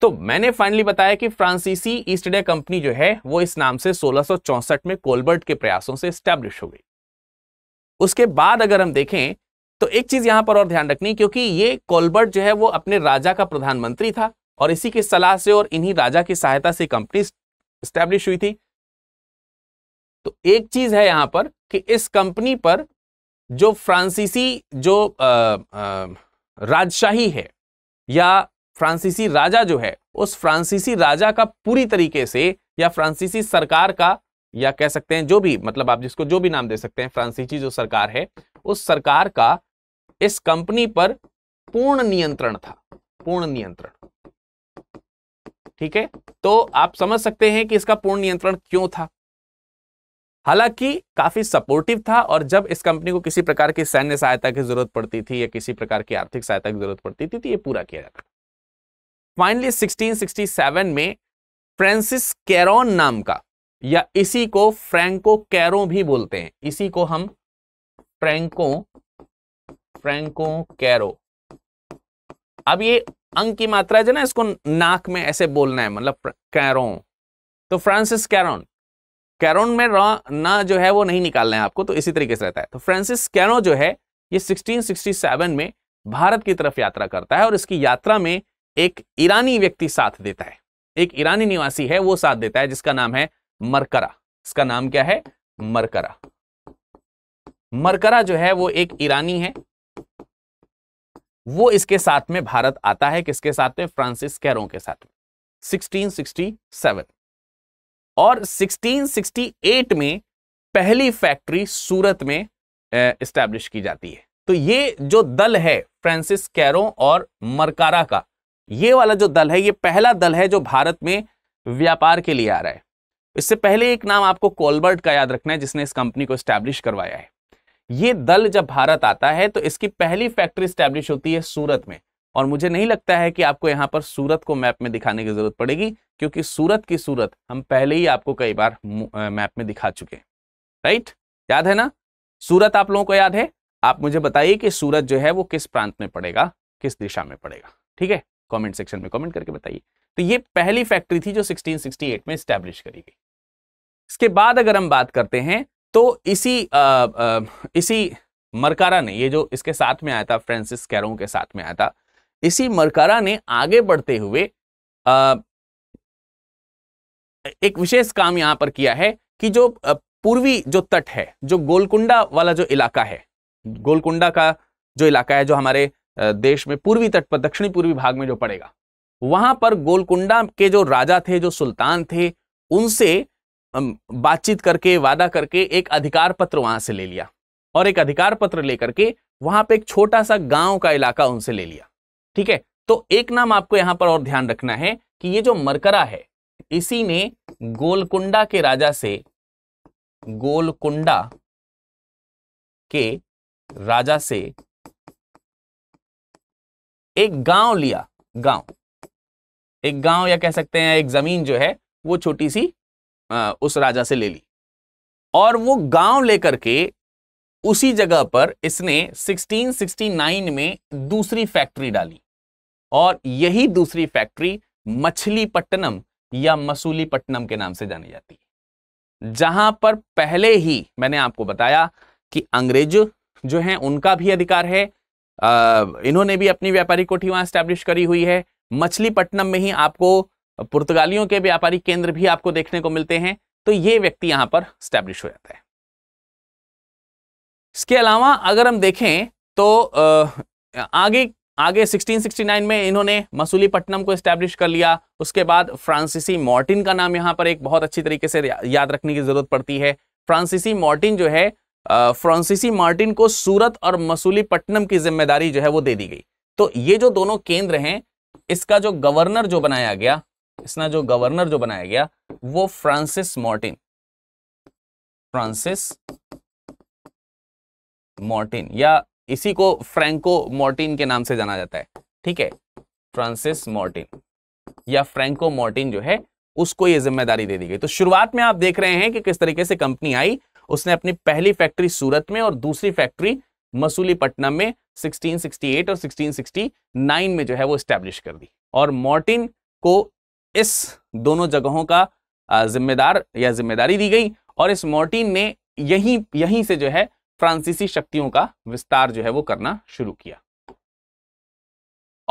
तो मैंने फाइनली बताया कि फ्रांसीसी ईस्ट इंडिया कंपनी जो है वो इस नाम से 1664 में कोलबर्ट के प्रयासों से स्टैब्लिश हो गई उसके बाद अगर हम देखें तो एक चीज यहां पर और ध्यान रखनी क्योंकि ये कोलबर्ट जो है वो अपने राजा का प्रधानमंत्री था और इसी की सलाह से और इन्हीं राजा की सहायता से कंपनी स्टैब्लिश हुई थी तो एक चीज है यहां पर कि इस कंपनी पर जो फ्रांसीसी जो राजशाही है या फ्रांसीसी राजा जो है उस फ्रांसीसी राजा का पूरी तरीके से या फ्रांसीसी सरकार का या कह सकते हैं जो भी मतलब आप जिसको जो भी नाम दे सकते हैं फ्रांसीसी जो सरकार है उस सरकार का इस कंपनी पर पूर्ण नियंत्रण था पूर्ण नियंत्रण ठीक है तो आप समझ सकते हैं कि इसका पूर्ण नियंत्रण क्यों था हालांकि काफी सपोर्टिव था और जब इस कंपनी को किसी प्रकार की सैन्य सहायता की जरूरत पड़ती थी या किसी प्रकार की आर्थिक सहायता की जरूरत पड़ती थी तो ये पूरा किया जाता फाइनली 1667 में फ्रांसिस कैरोन नाम का या इसी को फ्रैंको कैरो भी बोलते हैं इसी को हम फ्रैंको फ्रैंको कैरो अब ये अंक की मात्रा जो ना इसको नाक में ऐसे बोलना है मतलब कैरो तो फ्रांसिस कैरोन कैरोन में ना जो है वो नहीं निकालना है आपको तो इसी तरीके से रहता है तो फ्रांसिस कैनो जो है ये 1667 में भारत की तरफ यात्रा करता है और इसकी यात्रा में एक ईरानी व्यक्ति साथ देता है एक ईरानी निवासी है वो साथ देता है जिसका नाम है मरकरा इसका नाम क्या है मरकरा मरकरा जो है वो एक ईरानी है वो इसके साथ में भारत आता है किसके साथ में फ्रांसिस कैरों के साथ में सिक्सटीन और 1668 में पहली फैक्ट्री सूरत में इस्टेब्लिश की जाती है तो ये जो दल है फ्रांसिस कैरो और मरकारा का ये वाला जो दल है ये पहला दल है जो भारत में व्यापार के लिए आ रहा है इससे पहले एक नाम आपको कोलबर्ट का याद रखना है जिसने इस कंपनी को स्टैब्लिश करवाया है ये दल जब भारत आता है तो इसकी पहली फैक्ट्री स्टैब्लिश होती है सूरत में और मुझे नहीं लगता है कि आपको यहाँ पर सूरत को मैप में दिखाने की जरूरत पड़ेगी क्योंकि सूरत की सूरत हम पहले ही आपको कई बार मैप में दिखा चुके हैं राइट याद है ना सूरत आप लोगों को याद है आप मुझे बताइए कि सूरत जो है वो किस प्रांत में पड़ेगा किस दिशा में पड़ेगा ठीक है कमेंट सेक्शन में कमेंट करके बताइए तो ये पहली फैक्ट्री थी जो 1668 में स्टैब्लिश करी गई इसके बाद अगर हम बात करते हैं तो इसी आ, आ, इसी मरकारा ने ये जो इसके साथ में आया था फ्रांसिस कैरों के साथ में आया था इसी मरकारा ने आगे बढ़ते हुए आ, एक विशेष काम यहाँ पर किया है कि जो पूर्वी जो तट है जो गोलकुंडा वाला जो इलाका है गोलकुंडा का जो इलाका है जो हमारे देश में पूर्वी तट पर दक्षिणी पूर्वी भाग में जो पड़ेगा वहां पर गोलकुंडा के जो राजा थे जो सुल्तान थे उनसे बातचीत करके वादा करके एक अधिकार पत्र वहां से ले लिया और एक अधिकार पत्र लेकर के वहां पे एक छोटा सा गांव का इलाका उनसे ले लिया ठीक है तो एक नाम आपको यहां पर और ध्यान रखना है कि ये जो मरकरा है इसी ने गोलकुंडा के राजा से गोलकुंडा के राजा से एक गांव लिया गांव एक गांव या कह सकते हैं एक जमीन जो है वो छोटी सी आ, उस राजा से ले ली और वो गांव लेकर के उसी जगह पर इसने 1669 में दूसरी फैक्ट्री डाली और यही दूसरी फैक्ट्री मछलीपट्टनम या मसूलीपट्टनम के नाम से जानी जाती है जहां पर पहले ही मैंने आपको बताया कि अंग्रेज जो हैं उनका भी अधिकार है इन्होंने भी अपनी व्यापारी कोठी वहां स्टैब्लिश करी हुई है मछलीपट्टनम में ही आपको पुर्तगालियों के व्यापारी केंद्र भी आपको देखने को मिलते हैं तो ये व्यक्ति यहां पर स्टैब्लिश हो जाता है इसके अलावा अगर हम देखें तो आगे आगे 1669 में इन्होंने मसूलीपट्टनम को स्टैब्लिश कर लिया उसके बाद फ्रांसीसी मॉर्टिन का नाम यहाँ पर एक बहुत अच्छी तरीके से याद रखने की जरूरत पड़ती है फ्रांसीसी मॉर्टिन जो है फ्रांसीसी मार्टिन को सूरत और मसूलीपट्टनम की जिम्मेदारी जो है वो दे दी गई तो ये जो दोनों केंद्र हैं इसका जो गवर्नर जो बनाया गया इसका जो गवर्नर जो बनाया गया वो फ्रांसिस मॉर्टिन फ्रांसिस मॉर्टिन या इसी को फ्रेंको मोर्टिन के नाम से जाना जाता है ठीक है फ्रांसिस मोर्टिन या फ्रेंको मोर्टिन जो है उसको ये जिम्मेदारी दे दी गई तो शुरुआत में आप देख रहे हैं कि किस तरीके से कंपनी आई उसने अपनी पहली फैक्ट्री सूरत में और दूसरी फैक्ट्री मसूलीपट्टनम में 1668 और 1669 में जो है वो स्टैब्लिश कर दी और मोर्टिन को इस दोनों जगहों का जिम्मेदार या जिम्मेदारी दी गई और इस मोर्टिन ने यहीं यहीं से जो है फ्रांसीसी शक्तियों का विस्तार जो है वो करना शुरू किया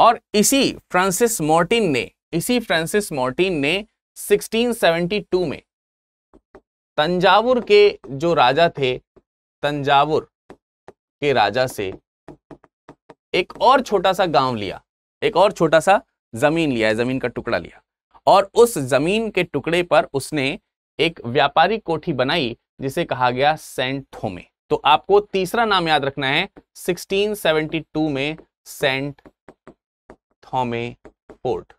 और इसी फ्रांसिस मोर्टिन ने इसी फ्रांसिस मोर्टिन ने 1672 में तंजावुर के जो राजा थे तंजावुर के राजा से एक और छोटा सा गांव लिया एक और छोटा सा जमीन लिया जमीन का टुकड़ा लिया और उस जमीन के टुकड़े पर उसने एक व्यापारिक कोठी बनाई जिसे कहा गया सेंट थोमे तो आपको तीसरा नाम याद रखना है 1672 में सेंट थॉमे पोर्ट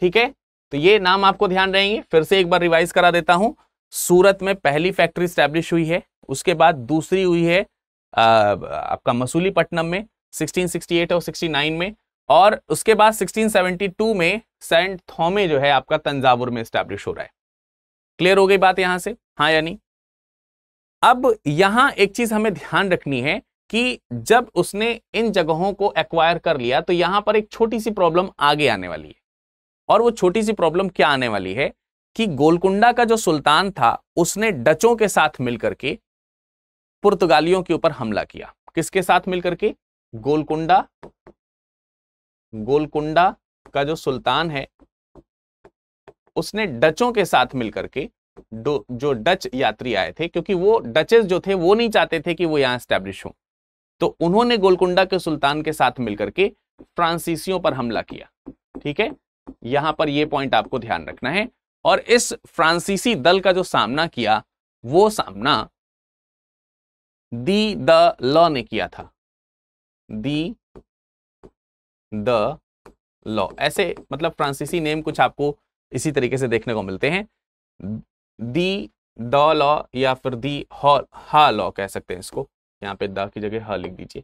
ठीक है तो ये नाम आपको ध्यान रहेंगे फिर से एक बार रिवाइज करा देता हूं सूरत में पहली फैक्ट्री स्टैब्लिश हुई है उसके बाद दूसरी हुई है आ, आपका मसूलीपट्टनम में 1668 और 69 में और उसके बाद 1672 में सेंट थॉमे जो है आपका तंजावुर में स्टैब्लिश हो रहा है क्लियर हो गई बात यहां से हाँ या नहीं अब यहां एक चीज हमें ध्यान रखनी है कि जब उसने इन जगहों को एक्वायर कर लिया तो यहां पर एक छोटी सी प्रॉब्लम आगे आने वाली है और वो छोटी सी प्रॉब्लम क्या आने वाली है कि गोलकुंडा का जो सुल्तान था उसने डचों के साथ मिलकर के पुर्तगालियों के ऊपर हमला किया किसके साथ मिलकर के गोलकुंडा गोलकुंडा का जो सुल्तान है उसने डचों के साथ मिलकर के जो डच यात्री आए थे क्योंकि वो डचेस जो थे वो नहीं चाहते थे कि वो यहाँ स्टैब्लिश हो तो उन्होंने गोलकुंडा के सुल्तान के साथ मिलकर के फ्रांसीसियों पर हमला किया ठीक है यहां पर यह पॉइंट आपको ध्यान रखना है और इस फ्रांसीसी दल का जो सामना किया वो सामना दी द लॉ ने किया था दी द लॉ ऐसे मतलब फ्रांसीसी नेम कुछ आपको इसी तरीके से देखने को मिलते हैं दी द लॉ या फिर दी हॉल हा लॉ कह सकते हैं इसको यहाँ पे द की जगह ह लिख दीजिए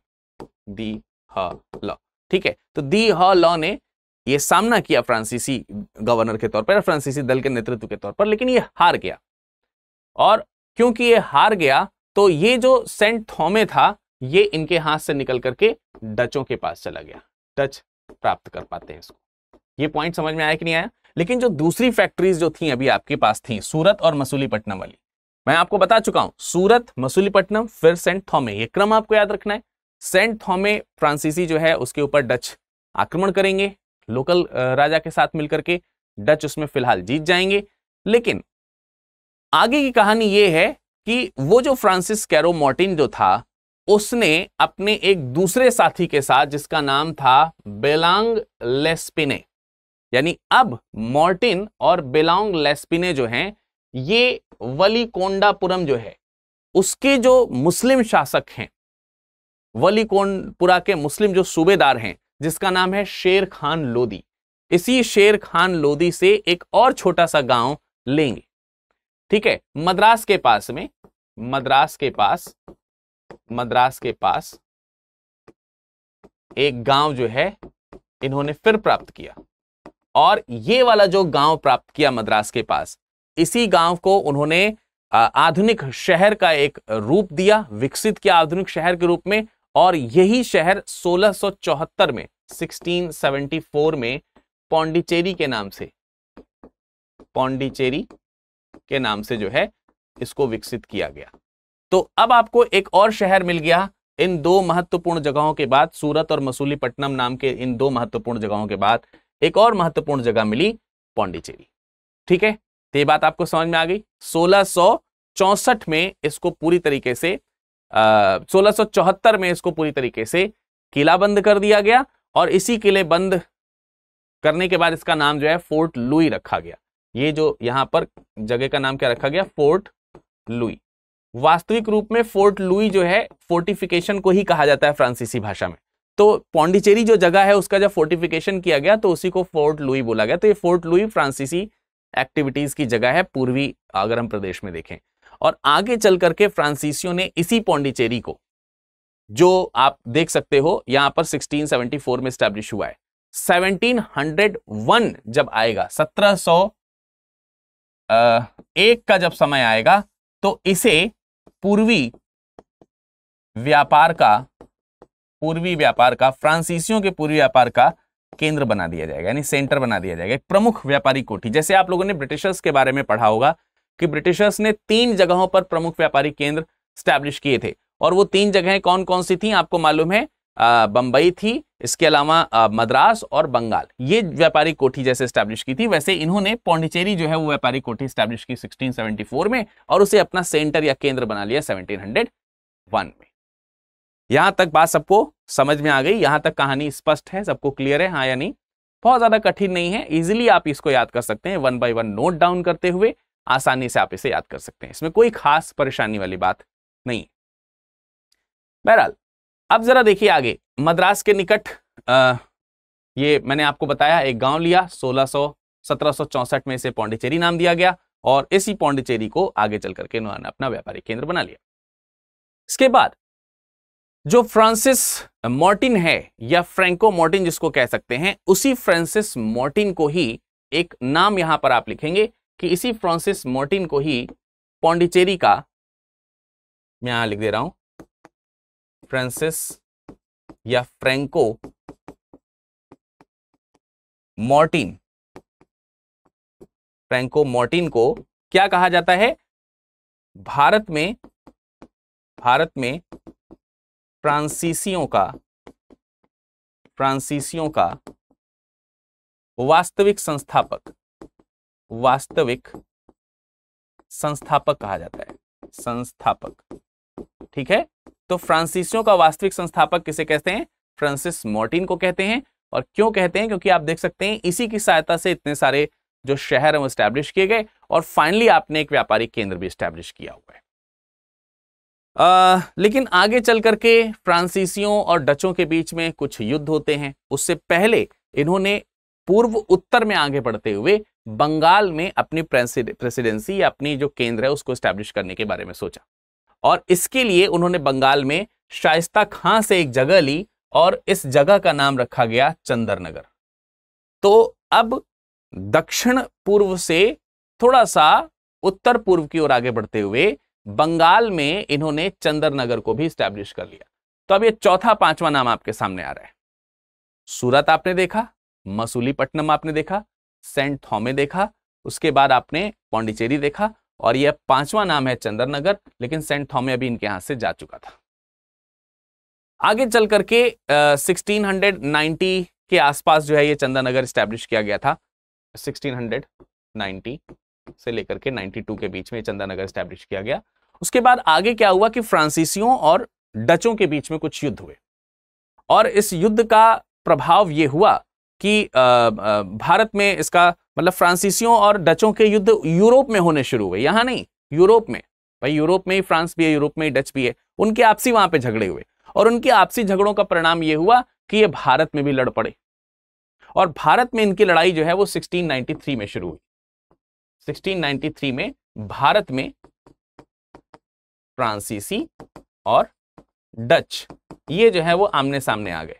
दी ह लॉ ठीक है तो दी हा लॉ ने ये सामना किया फ्रांसीसी गवर्नर के तौर पर फ्रांसीसी दल के नेतृत्व के तौर पर लेकिन ये हार गया और क्योंकि ये हार गया तो ये जो सेंट थॉमे था ये इनके हाथ से निकल करके डचों के पास चला गया डच प्राप्त कर पाते हैं इसको ये पॉइंट समझ में आया कि नहीं आया लेकिन जो दूसरी फैक्ट्रीज जो थी अभी आपके पास थी सूरत और मसूलीपट्टनम वाली मैं आपको बता चुका हूं सूरत मसूलीपट्टनम फिर सेंट थॉमे ये क्रम आपको याद रखना है सेंट थॉमे फ्रांसीसी जो है उसके ऊपर डच आक्रमण करेंगे लोकल राजा के साथ मिलकर के डच उसमें फिलहाल जीत जाएंगे लेकिन आगे की कहानी ये है कि वो जो फ्रांसिस कैरो मोर्टिन जो था उसने अपने एक दूसरे साथी के साथ जिसका नाम था बेलांग लेस्पिने यानी अब मॉर्टिन और बेलोंग लेस्पिने जो हैं ये वलीकोंडापुरम जो है उसके जो मुस्लिम शासक हैं वलीकोंडपुरा के मुस्लिम जो सूबेदार हैं जिसका नाम है शेर खान लोदी इसी शेर खान लोदी से एक और छोटा सा गांव लेंगे ठीक है मद्रास के पास में मद्रास के पास मद्रास के पास एक गांव जो है इन्होंने फिर प्राप्त किया और ये वाला जो गांव प्राप्त किया मद्रास के पास इसी गांव को उन्होंने आधुनिक शहर का एक रूप दिया विकसित किया आधुनिक शहर के रूप में और यही शहर 1674 में 1674 में पौंडीचेरी के नाम से पौंडीचेरी के नाम से जो है इसको विकसित किया गया तो अब आपको एक और शहर मिल गया इन दो महत्वपूर्ण जगहों के बाद सूरत और मसूलीपट्टनम नाम के इन दो महत्वपूर्ण जगहों के बाद एक और महत्वपूर्ण जगह मिली पौंडीचेरी ठीक है तो ये बात आपको समझ में आ गई सोलह में इसको पूरी तरीके से सोलह में इसको पूरी तरीके से किला बंद कर दिया गया और इसी किले बंद करने के बाद इसका नाम जो है फोर्ट लुई रखा गया ये जो यहां पर जगह का नाम क्या रखा गया फोर्ट लुई वास्तविक रूप में फोर्ट लुई जो है फोर्टिफिकेशन को ही कहा जाता है फ्रांसीसी भाषा में तो पौंडीचेरी जो जगह है उसका जब फोर्टिफिकेशन किया गया तो उसी को फोर्ट लुई बोला गया तो ये फोर्ट लुई फ्रांसीसी एक्टिविटीज की जगह है पूर्वी अगर हम प्रदेश में देखें और आगे चल करके फ्रांसीसियों ने इसी पौंडीचेरी को जो आप देख सकते हो यहां पर 1674 में स्टैब्लिश हुआ है 1701 जब आएगा 1700 एक का जब समय आएगा तो इसे पूर्वी व्यापार का पूर्वी व्यापार का फ्रांसीसियों के पूर्वी व्यापार का केंद्र बना दिया जाएगा यानी सेंटर बना दिया जाएगा एक प्रमुख व्यापारी कोठी जैसे आप लोगों ने ब्रिटिशर्स के बारे में पढ़ा होगा कि ब्रिटिशर्स ने तीन जगहों पर प्रमुख व्यापारी केंद्र स्टैब्लिश किए थे और वो तीन जगहें कौन कौन सी थी आपको मालूम है बंबई थी इसके अलावा मद्रास और बंगाल ये व्यापारी कोठी जैसे स्टैब्लिश की थी वैसे इन्होंने पौंडिचेरी जो है वो व्यापारी कोठी स्टैब्लिश की 1674 में और उसे अपना सेंटर या केंद्र बना लिया 1701 में यहां तक बात सबको समझ में आ गई यहां तक कहानी स्पष्ट है सबको क्लियर है हाँ या नहीं बहुत ज्यादा कठिन नहीं है इजिली आप इसको याद कर सकते हैं one by one note down करते हुए आसानी से आप इसे याद कर सकते हैं इसमें कोई खास परेशानी वाली बात नहीं बहरहाल अब जरा देखिए आगे मद्रास के निकट आ, ये मैंने आपको बताया एक गांव लिया 1600 1764 में इसे पौंडिचेरी नाम दिया गया और इसी पौंडिचेरी को आगे चल करके उन्होंने अपना व्यापारिक केंद्र बना लिया इसके बाद जो फ्रांसिस मॉर्टिन है या फ्रेंको मॉर्टिन जिसको कह सकते हैं उसी फ्रांसिस मॉर्टिन को ही एक नाम यहां पर आप लिखेंगे कि इसी फ्रांसिस मॉर्टिन को ही पौंडिचेरी का मैं यहां लिख दे रहा हूं फ्रांसिस या फ्रेंको मॉर्टिन फ्रेंको मॉर्टिन को क्या कहा जाता है भारत में भारत में फ्रांसीसियों का फ्रांसीसियों का वास्तविक संस्थापक वास्तविक संस्थापक कहा जाता है संस्थापक ठीक है तो फ्रांसीसियों का वास्तविक संस्थापक किसे कहते हैं फ्रांसिस मोर्टिन को कहते हैं और क्यों कहते हैं क्योंकि आप देख सकते हैं इसी की सहायता से इतने सारे जो शहर है वो स्टैब्लिश किए गए और फाइनली आपने एक व्यापारिक केंद्र भी स्टैब्लिश किया हुआ है आ, लेकिन आगे चल करके फ्रांसीसियों और डचों के बीच में कुछ युद्ध होते हैं उससे पहले इन्होंने पूर्व उत्तर में आगे बढ़ते हुए बंगाल में अपनी प्रेसिडेंसी या अपनी जो केंद्र है उसको स्टैब्लिश करने के बारे में सोचा और इसके लिए उन्होंने बंगाल में शाइस्ता खां से एक जगह ली और इस जगह का नाम रखा गया चंदरनगर तो अब दक्षिण पूर्व से थोड़ा सा उत्तर पूर्व की ओर आगे बढ़ते हुए बंगाल में इन्होंने चंद्रनगर को भी स्टैब्लिश कर लिया तो अब ये चौथा पांचवा नाम आपके सामने आ रहा है सूरत आपने देखा मसूलीपट्टनम आपने देखा सेंट थॉमे देखा उसके बाद आपने पौंडिचेरी देखा और यह पांचवा नाम है चंद्रनगर लेकिन सेंट थॉमे अभी इनके यहां से जा चुका था आगे चल करके सिक्सटीन हंड्रेड नाइन्टी के आसपास जो है ये चंद्रनगर स्टैब्लिश किया गया था सिक्सटीन हंड्रेड नाइनटी से लेकर के 92 के बीच में चंद्रनगर स्टैब्लिश किया गया उसके बाद आगे क्या हुआ कि फ्रांसीसियों और डचों के बीच में कुछ युद्ध हुए और इस युद्ध का प्रभाव ये हुआ कि भारत में इसका मतलब फ्रांसीसियों और डचों के युद्ध यूरोप में होने शुरू हुए यहाँ नहीं यूरोप में भाई यूरोप में ही फ्रांस भी है यूरोप में ही डच भी है उनके आपसी वहां पे झगड़े हुए और उनके आपसी झगड़ों का परिणाम ये हुआ कि ये भारत में भी लड़ पड़े और भारत में इनकी लड़ाई जो है वो 1693 में शुरू हुई 1693 में भारत में फ्रांसीसी और डच ये जो है वो आमने सामने आ गए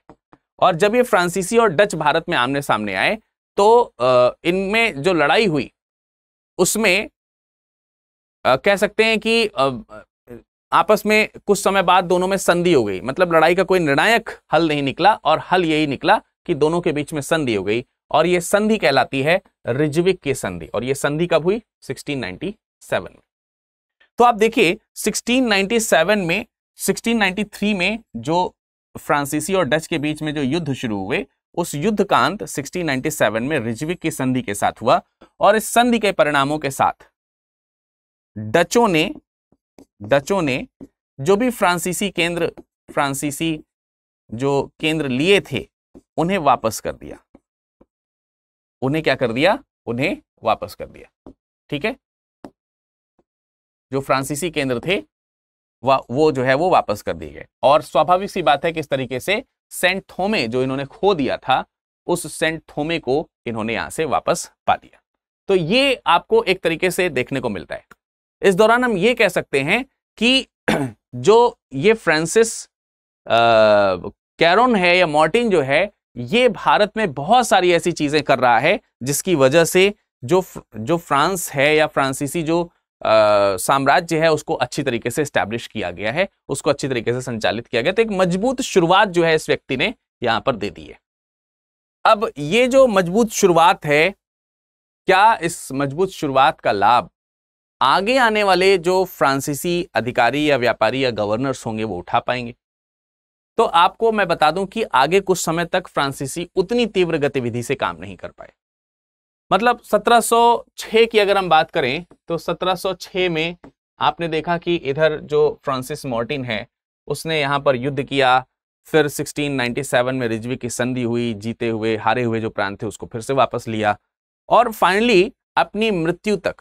और जब ये फ्रांसीसी और डच भारत में आमने सामने आए तो इनमें जो लड़ाई हुई उसमें कह सकते हैं कि आपस में कुछ समय बाद दोनों में संधि हो गई मतलब लड़ाई का कोई निर्णायक हल नहीं निकला और हल यही निकला कि दोनों के बीच में संधि हो गई और ये संधि कहलाती है रिजविक की संधि और ये संधि कब हुई 1697 में तो आप देखिए 1697 में 1693 में जो फ्रांसीसी और डच के बीच में जो युद्ध शुरू हुए उस युद्ध का अंत सिक्सटीन में रिजविक की संधि के साथ हुआ और इस संधि के परिणामों के साथ डचों ने डचों ने जो भी फ्रांसीसी केंद्र फ्रांसीसी जो केंद्र लिए थे उन्हें वापस कर दिया उन्हें क्या कर दिया उन्हें वापस कर दिया ठीक है जो फ्रांसीसी केंद्र थे वह वो जो है वो वापस कर दिए गए और स्वाभाविक सी बात है कि इस तरीके से सेंट थोमे जो इन्होंने खो दिया था उस सेंट थोमे को इन्होंने यहां से वापस पा दिया तो ये आपको एक तरीके से देखने को मिलता है इस दौरान हम ये कह सकते हैं कि जो ये फ्रांसिस कैरोन है या मॉर्टिन जो है ये भारत में बहुत सारी ऐसी चीजें कर रहा है जिसकी वजह से जो जो फ्रांस है या फ्रांसीसी जो साम्राज्य है उसको अच्छी तरीके से स्टैब्लिश किया गया है उसको अच्छी तरीके से संचालित किया गया तो एक मजबूत शुरुआत जो है इस व्यक्ति ने यहाँ पर दे दी है अब ये जो मजबूत शुरुआत है क्या इस मजबूत शुरुआत का लाभ आगे आने वाले जो फ्रांसीसी अधिकारी या व्यापारी या गवर्नर्स होंगे वो उठा पाएंगे तो आपको मैं बता दूं कि आगे कुछ समय तक फ्रांसीसी उतनी तीव्र गतिविधि से काम नहीं कर पाए मतलब 1706 की अगर हम बात करें तो 1706 में आपने देखा कि इधर जो फ्रांसिस मॉर्टिन है उसने यहाँ पर युद्ध किया फिर 1697 में रिजवी की संधि हुई जीते हुए हारे हुए जो प्रांत थे उसको फिर से वापस लिया और फाइनली अपनी मृत्यु तक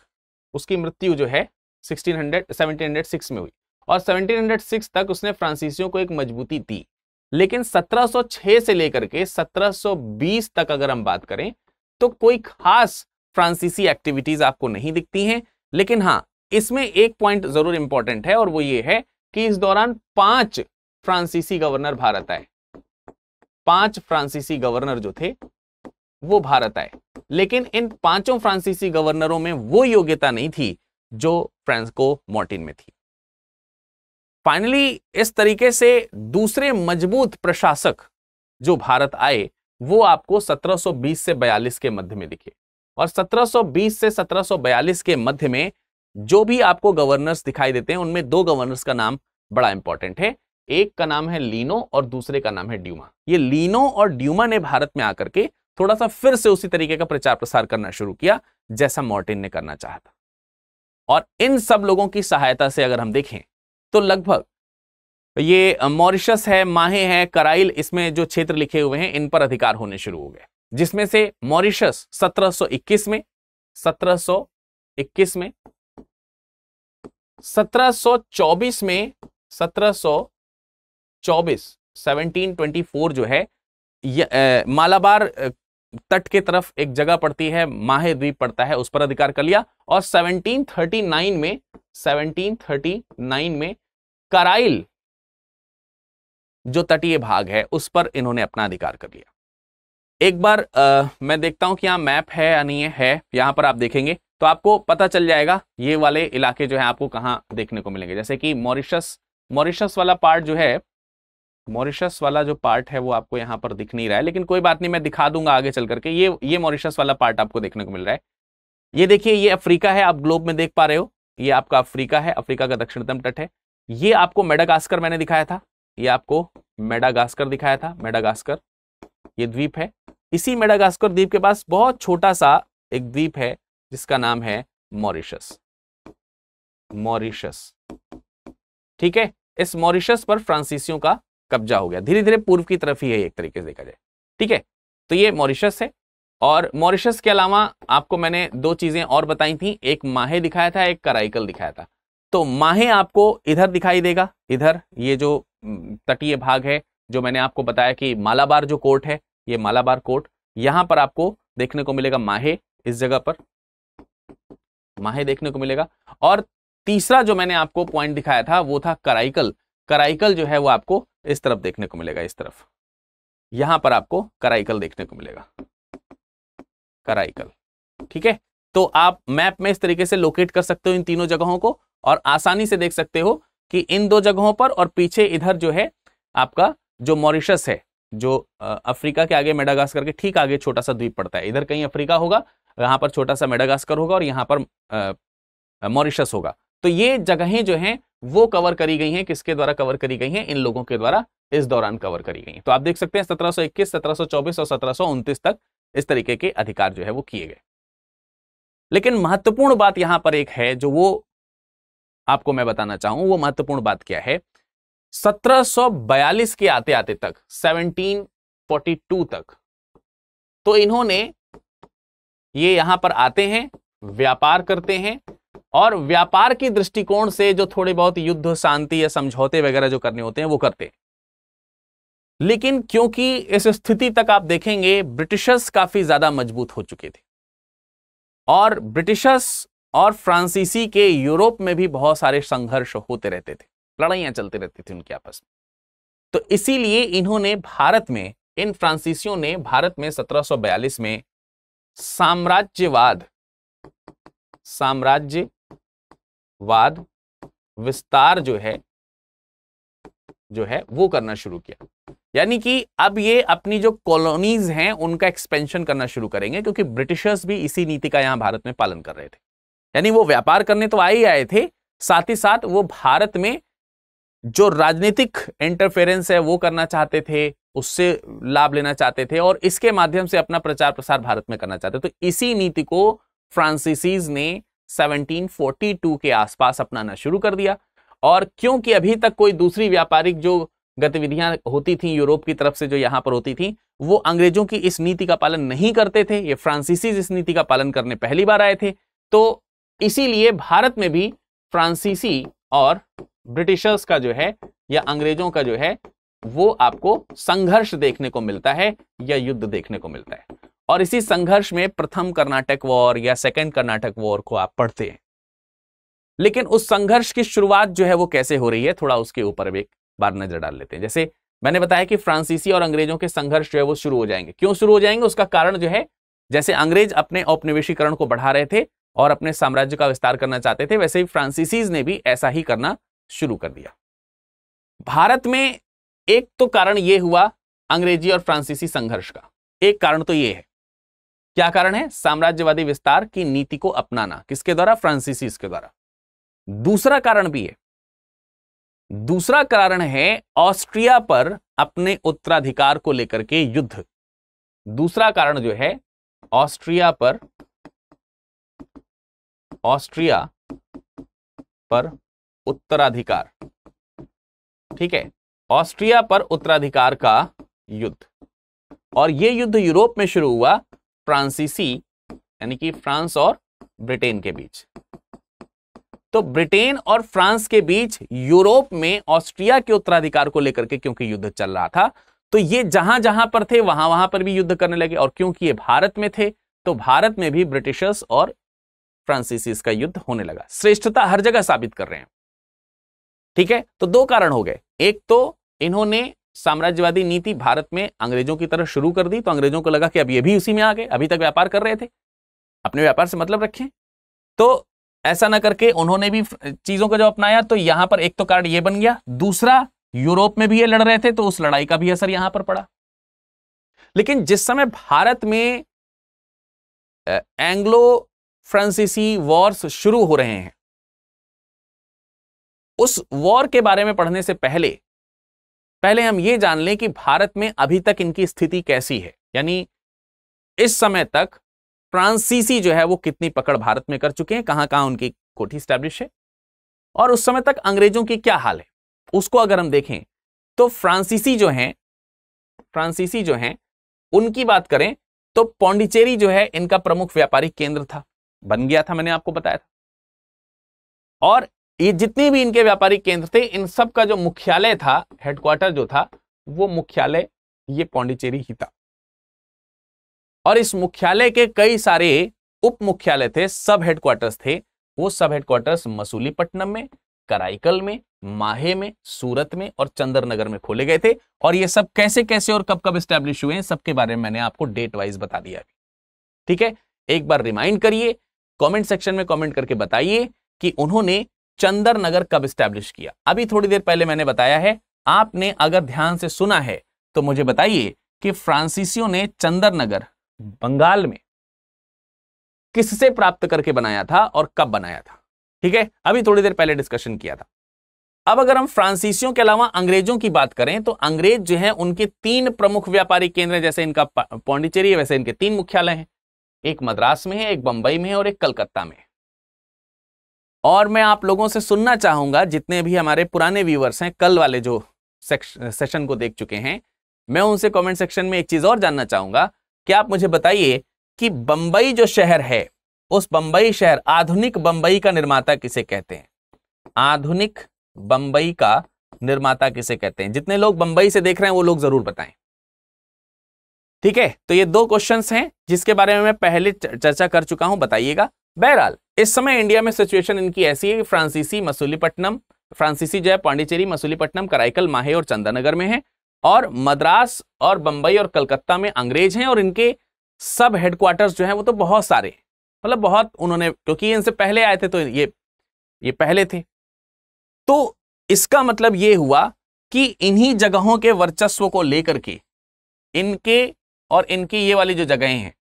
उसकी मृत्यु जो है 1600 1706 में हुई और 1706 तक उसने फ्रांसीसियों को एक मजबूती दी लेकिन 1706 से लेकर के 1720 तक अगर हम बात करें तो कोई खास फ्रांसीसी एक्टिविटीज आपको नहीं दिखती हैं लेकिन हाँ इसमें एक पॉइंट जरूर इंपॉर्टेंट है और वो ये है कि इस दौरान पांच फ्रांसीसी गवर्नर भारत आए पांच फ्रांसीसी गवर्नर जो थे वो भारत आए लेकिन इन पांचों फ्रांसीसी गवर्नरों में वो योग्यता नहीं थी जो फ्रांसको मोर्टिन में थी फाइनली इस तरीके से दूसरे मजबूत प्रशासक जो भारत आए वो आपको 1720 से 42 के मध्य में दिखे और 1720 से 1742 के मध्य में जो भी आपको गवर्नर्स दिखाई देते हैं उनमें दो गवर्नर्स का नाम बड़ा इंपॉर्टेंट है एक का नाम है लीनो और दूसरे का नाम है ड्यूमा ये लीनो और ड्यूमा ने भारत में आकर के थोड़ा सा फिर से उसी तरीके का प्रचार प्रसार करना शुरू किया जैसा मॉर्टिन ने करना चाहता और इन सब लोगों की सहायता से अगर हम देखें तो लगभग ये मॉरिशस है माहे हैं कराइल इसमें जो क्षेत्र लिखे हुए हैं इन पर अधिकार होने शुरू हो गए जिसमें से मॉरिशस 1721 में 1721 में 1724 में 1724 1724 जो है ए, मालाबार तट के तरफ एक जगह पड़ती है माहे द्वीप पड़ता है उस पर अधिकार कर लिया और 1739 में 1739 में कराइल जो तटीय भाग है उस पर इन्होंने अपना अधिकार कर लिया एक बार आ, मैं देखता हूं कि यहाँ मैप है या नहीं है यहां पर आप देखेंगे तो आपको पता चल जाएगा ये वाले इलाके जो है आपको कहाँ देखने को मिलेंगे जैसे कि मॉरिशस मॉरिशस वाला पार्ट जो है मॉरिशस वाला जो पार्ट है वो आपको यहाँ पर दिख नहीं रहा है लेकिन कोई बात नहीं मैं दिखा दूंगा आगे चल करके ये ये मॉरिशस वाला पार्ट आपको देखने को मिल रहा है ये देखिए ये अफ्रीका है आप ग्लोब में देख पा रहे हो ये आपका अफ्रीका है अफ्रीका का दक्षिणतम तट है ये आपको मेडागास्कर मैंने दिखाया था ये आपको मेडागास्कर दिखाया था मेडागास्कर ये द्वीप है इसी मेडागास्कर द्वीप के पास बहुत छोटा सा एक द्वीप है जिसका नाम है मॉरिशस मॉरिशस ठीक है इस मॉरिशस पर फ्रांसीसियों का कब्जा हो गया धीरे धीरे पूर्व की तरफ ही है एक तरीके से देखा जाए ठीक है तो ये मॉरिशस है और मॉरिशस के अलावा आपको मैंने दो चीजें और बताई थी एक माहे दिखाया था एक कराइकल दिखाया था तो माहे आपको इधर दिखाई देगा इधर ये जो तटीय भाग है जो मैंने आपको बताया कि मालाबार जो कोर्ट है ये मालाबार कोर्ट यहां पर आपको देखने को मिलेगा माहे इस जगह पर माहे देखने को मिलेगा और तीसरा जो मैंने आपको पॉइंट दिखाया था वो था कराइकल कराइकल जो है वो आपको इस तरफ देखने को मिलेगा इस तरफ यहां पर आपको कराइकल देखने को मिलेगा कराइकल ठीक है तो आप मैप में इस तरीके से लोकेट कर सकते हो इन तीनों जगहों को और आसानी से देख सकते हो कि इन दो जगहों पर और पीछे इधर जो है आपका जो मॉरिशस है जो अफ्रीका के आगे मेडागास्कर के ठीक आगे छोटा सा द्वीप पड़ता है इधर कहीं अफ्रीका होगा यहाँ पर छोटा सा मेडागास्कर होगा और यहाँ पर मॉरिशस होगा तो ये जगहें जो हैं वो कवर करी गई हैं किसके द्वारा कवर करी गई हैं इन लोगों के द्वारा इस दौरान कवर करी गई तो आप देख सकते हैं 1721, 1724 और सत्रह तक इस तरीके के अधिकार जो है वो किए गए लेकिन महत्वपूर्ण बात यहां पर एक है जो वो आपको मैं बताना चाहूं वो महत्वपूर्ण बात क्या है 1742 के आते आते तक 1742 तक तो इन्होंने ये यहां पर आते हैं व्यापार करते हैं और व्यापार की दृष्टिकोण से जो थोड़े बहुत युद्ध शांति या समझौते वगैरह जो करने होते हैं वो करते हैं लेकिन क्योंकि इस स्थिति तक आप देखेंगे ब्रिटिशर्स काफी ज्यादा मजबूत हो चुके थे और ब्रिटिशर्स और फ्रांसीसी के यूरोप में भी बहुत सारे संघर्ष होते रहते थे लड़ाइयाँ चलते रहती थी उनके आपस में तो इसीलिए इन्होंने भारत में इन फ्रांसीसियों ने भारत में 1742 में साम्राज्यवाद साम्राज्यवाद विस्तार जो है जो है वो करना शुरू किया यानी कि अब ये अपनी जो कॉलोनीज हैं उनका एक्सपेंशन करना शुरू करेंगे क्योंकि ब्रिटिशर्स भी इसी नीति का यहां भारत में पालन कर रहे थे यानी वो व्यापार करने तो आए ही आए थे साथ ही साथ वो भारत में जो राजनीतिक इंटरफेरेंस है वो करना चाहते थे उससे लाभ लेना चाहते थे और इसके माध्यम से अपना प्रचार प्रसार भारत में करना चाहते तो इसी नीति को फ्रांसिसीज ने 1742 के आसपास अपनाना शुरू कर दिया और क्योंकि अभी तक कोई दूसरी व्यापारिक जो गतिविधियां होती थी यूरोप की तरफ से जो यहां पर होती थी वो अंग्रेजों की इस नीति का पालन नहीं करते थे ये फ्रांसीसीज इस नीति का पालन करने पहली बार आए थे तो इसीलिए भारत में भी फ्रांसीसी और ब्रिटिशर्स का जो है या अंग्रेजों का जो है वो आपको संघर्ष देखने को मिलता है या युद्ध देखने को मिलता है और इसी संघर्ष में प्रथम कर्नाटक वॉर या सेकेंड कर्नाटक वॉर को आप पढ़ते हैं लेकिन उस संघर्ष की शुरुआत जो है वो कैसे हो रही है थोड़ा उसके ऊपर एक बार नजर डाल लेते हैं जैसे मैंने बताया कि फ्रांसीसी और अंग्रेजों के संघर्ष जो है वो शुरू हो जाएंगे क्यों शुरू हो जाएंगे उसका कारण जो है जैसे अंग्रेज अपने औपनिवेशीकरण को बढ़ा रहे थे और अपने साम्राज्य का विस्तार करना चाहते थे वैसे ही फ्रांसीसीज ने भी ऐसा ही करना शुरू कर दिया भारत में एक तो कारण ये हुआ अंग्रेजी और फ्रांसीसी संघर्ष का एक कारण तो ये है क्या कारण है साम्राज्यवादी विस्तार की नीति को अपनाना किसके द्वारा फ्रांसीसी के द्वारा दूसरा कारण भी है दूसरा कारण है ऑस्ट्रिया पर अपने उत्तराधिकार को लेकर के युद्ध दूसरा कारण जो है ऑस्ट्रिया पर ऑस्ट्रिया पर उत्तराधिकार ठीक है ऑस्ट्रिया पर उत्तराधिकार का युद्ध और यह युद्ध यूरोप में शुरू हुआ फ्रांसीसी यानी कि फ्रांस और ब्रिटेन के बीच तो ब्रिटेन और फ्रांस के बीच यूरोप में ऑस्ट्रिया के उत्तराधिकार को लेकर के क्योंकि युद्ध चल रहा था तो ये जहां जहां पर थे वहां वहां पर भी युद्ध करने लगे और क्योंकि ये भारत में थे तो भारत में भी ब्रिटिशर्स और फ्रांसिस का युद्ध होने लगा श्रेष्ठता हर जगह साबित कर रहे हैं ठीक है तो दो कारण हो गए एक तो इन्होंने साम्राज्यवादी नीति भारत में अंग्रेजों की तरह शुरू कर दी तो अंग्रेजों को लगा कि अब ये भी उसी में आ गए अभी तक व्यापार कर रहे थे अपने व्यापार से मतलब रखें तो ऐसा ना करके उन्होंने भी चीजों को जब अपनाया तो यहां पर एक तो कारण ये बन गया दूसरा यूरोप में भी ये लड़ रहे थे तो उस लड़ाई का भी असर यहां पर पड़ा लेकिन जिस समय भारत में एंग्लो फ्रांसीसी वॉर्स शुरू हो रहे हैं उस वॉर के बारे में पढ़ने से पहले पहले हम ये जान लें कि भारत में अभी तक इनकी स्थिति कैसी है यानी इस समय तक फ्रांसीसी जो है वो कितनी पकड़ भारत में कर चुके हैं कहां कहां उनकी कोठी स्टैब्लिश है और उस समय तक अंग्रेजों की क्या हाल है उसको अगर हम देखें तो फ्रांसीसी जो हैं फ्रांसीसी जो हैं उनकी बात करें तो पौंडिचेरी जो है इनका प्रमुख व्यापारिक केंद्र था बन गया था मैंने आपको बताया था और ये जितने भी इनके व्यापारिक केंद्र थे इन सब का जो मुख्यालय था हेडक्वार्टर जो था वो मुख्यालय ये पौंडीचेरी ही था और इस मुख्यालय के कई सारे उप मुख्यालय थे सब हेडक्वार्टर्स थे वो सब हेडक्वार्टर्स मसूलीपट्टनम में कराईकल में माहे में सूरत में और चंद्रनगर में खोले गए थे और ये सब कैसे कैसे और कब कब स्टैब्लिश हुए हैं सबके बारे में मैंने आपको डेट वाइज बता दिया ठीक है एक बार रिमाइंड करिए कमेंट सेक्शन में कमेंट करके बताइए कि उन्होंने चंदर नगर कब स्टैब्लिश किया अभी थोड़ी देर पहले मैंने बताया है आपने अगर ध्यान से सुना है तो मुझे बताइए कि फ्रांसीसियों ने चंदर नगर बंगाल में किससे प्राप्त करके बनाया था और कब बनाया था ठीक है अभी थोड़ी देर पहले डिस्कशन किया था अब अगर हम फ्रांसीसियों के अलावा अंग्रेजों की बात करें तो अंग्रेज जो है उनके तीन प्रमुख व्यापारी केंद्र जैसे इनका पौंडीचेरी है वैसे इनके तीन मुख्यालय हैं एक मद्रास में है एक बंबई में है और एक कलकत्ता में और मैं आप लोगों से सुनना चाहूंगा जितने भी हमारे पुराने व्यूवर्स हैं कल वाले जो सेशन को देख चुके हैं मैं उनसे कमेंट सेक्शन में एक चीज और जानना चाहूंगा कि आप मुझे बताइए कि बंबई जो शहर है उस बंबई शहर आधुनिक बम्बई का निर्माता किसे कहते हैं आधुनिक बम्बई का निर्माता किसे कहते हैं जितने लोग बंबई से देख रहे हैं वो लोग जरूर बताएं ठीक है तो ये दो क्वेश्चन हैं जिसके बारे में मैं पहले चर्चा कर चुका हूं बताइएगा बहरहाल इस समय इंडिया में सिचुएशन इनकी ऐसी है कि फ्रांसीसी मसूलीपट्टनम फ्रांसीसी जो है पांडिचेरी मसूलीपट्टनम कराइकल माहे और चंदानगर में है और मद्रास और बंबई और कलकत्ता में अंग्रेज हैं और इनके सब हेडक्वार्टर्स जो है वो तो बहुत सारे मतलब बहुत उन्होंने क्योंकि इनसे पहले आए थे तो ये ये पहले थे तो इसका मतलब ये हुआ कि इन्हीं जगहों के वर्चस्व को लेकर के इनके और इनकी ये वाली जो जगहें हैं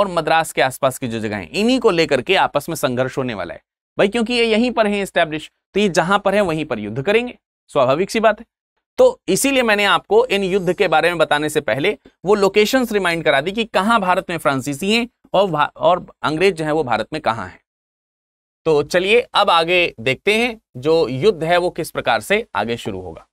और मद्रास के आसपास की जो जगह इन्हीं को लेकर के आपस में संघर्ष होने वाला है भाई क्योंकि ये यहीं पर है स्टैब्लिश तो ये जहां पर है वहीं पर युद्ध करेंगे स्वाभाविक सी बात है तो इसीलिए मैंने आपको इन युद्ध के बारे में बताने से पहले वो लोकेशंस रिमाइंड करा दी कि कहाँ भारत में फ्रांसीसी हैं और और अंग्रेज जो है वो भारत में कहाँ हैं तो चलिए अब आगे देखते हैं जो युद्ध है वो किस प्रकार से आगे शुरू होगा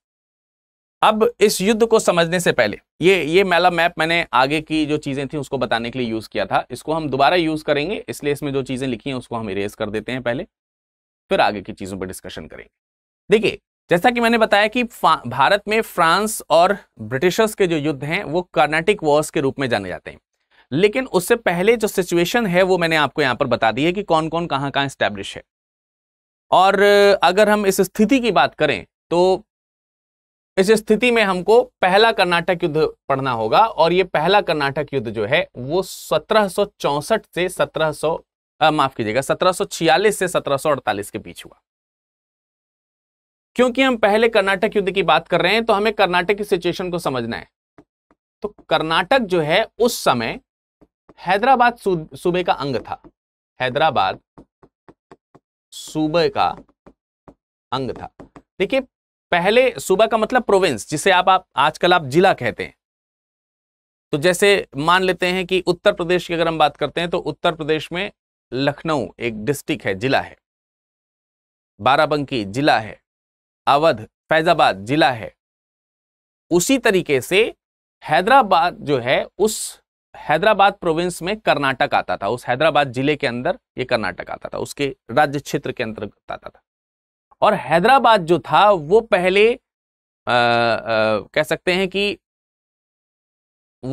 अब इस युद्ध को समझने से पहले ये ये मेला मैप मैंने आगे की जो चीज़ें थी उसको बताने के लिए यूज़ किया था इसको हम दोबारा यूज़ करेंगे इसलिए इसमें जो चीज़ें लिखी हैं उसको हम इरेज कर देते हैं पहले फिर आगे की चीज़ों पर डिस्कशन करेंगे देखिए जैसा कि मैंने बताया कि भारत में फ्रांस और ब्रिटिशर्स के जो युद्ध हैं वो कर्नाटिक वॉर्स के रूप में जाने जाते हैं लेकिन उससे पहले जो सिचुएशन है वो मैंने आपको यहाँ पर बता दी है कि कौन कौन कहाँ कहाँ स्टैब्लिश है और अगर हम इस स्थिति की बात करें तो इस स्थिति में हमको पहला कर्नाटक युद्ध पढ़ना होगा और ये पहला कर्नाटक युद्ध जो है वो 1764 से 1700 माफ कीजिएगा 1746 से 1748 के बीच हुआ क्योंकि हम पहले कर्नाटक युद्ध की बात कर रहे हैं तो हमें कर्नाटक की सिचुएशन को समझना है तो कर्नाटक जो है उस समय हैदराबाद सूबे का अंग था हैदराबाद सूबे का अंग था देखिए पहले सूबा का मतलब प्रोविंस जिसे आप आप आजकल आप जिला कहते हैं तो जैसे मान लेते हैं कि उत्तर प्रदेश की अगर हम बात करते हैं तो उत्तर प्रदेश में लखनऊ एक डिस्ट्रिक्ट है जिला है बाराबंकी जिला है अवध फैजाबाद जिला है उसी तरीके से हैदराबाद जो है उस हैदराबाद प्रोविंस में कर्नाटक आता था उस हैदराबाद जिले के अंदर ये कर्नाटक आता था उसके राज्य क्षेत्र के अंतर्गत आता था और हैदराबाद जो था वो पहले आ, आ, कह सकते हैं कि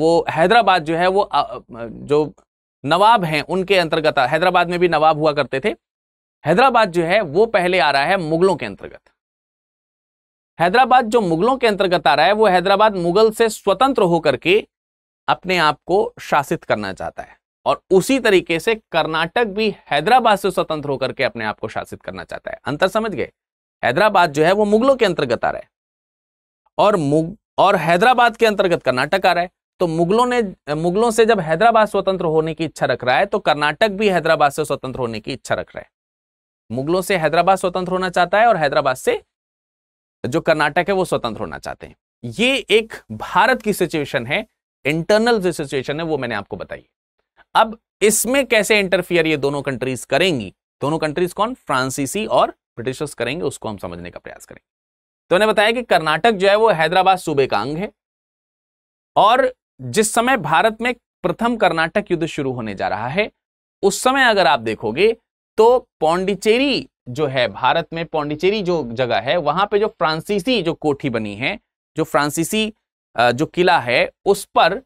वो हैदराबाद जो है वो आ, जो नवाब हैं उनके अंतर्गत हैदराबाद में भी नवाब हुआ करते थे हैदराबाद जो है वो पहले आ रहा है मुगलों के अंतर्गत हैदराबाद जो मुगलों के अंतर्गत आ रहा है वो हैदराबाद मुगल से स्वतंत्र होकर के अपने आप को शासित करना चाहता है और उसी तरीके से कर्नाटक भी हैदराबाद से स्वतंत्र होकर के अपने आप को शासित करना चाहता है अंतर समझ गए हैदराबाद जो है वो मुगलों के अंतर्गत आ रहा है और मुग और हैदराबाद के अंतर्गत कर्नाटक आ रहा है तो मुगलों ने मुगलों से जब हैदराबाद स्वतंत्र होने की इच्छा रख रहा है तो कर्नाटक भी हैदराबाद से स्वतंत्र होने की इच्छा रख रहा है मुगलों से हैदराबाद स्वतंत्र होना चाहता है और हैदराबाद से जो कर्नाटक है वो स्वतंत्र होना चाहते हैं ये एक भारत की सिचुएशन है इंटरनल जो सिचुएशन है वो मैंने आपको बताई अब इसमें कैसे इंटरफियर ये दोनों कंट्रीज करेंगी दोनों कंट्रीज कौन फ्रांसीसी और ब्रिटिशर्स करेंगे उसको हम समझने का प्रयास करेंगे तो उन्हें बताया कि कर्नाटक जो है वो हैदराबाद सूबे का अंग है और जिस समय भारत में प्रथम कर्नाटक युद्ध शुरू होने जा रहा है उस समय अगर आप देखोगे तो पौंडिचेरी जो है भारत में पौंडिचेरी जो जगह है वहां पे जो फ्रांसीसी जो कोठी बनी है जो फ्रांसीसी जो किला है उस पर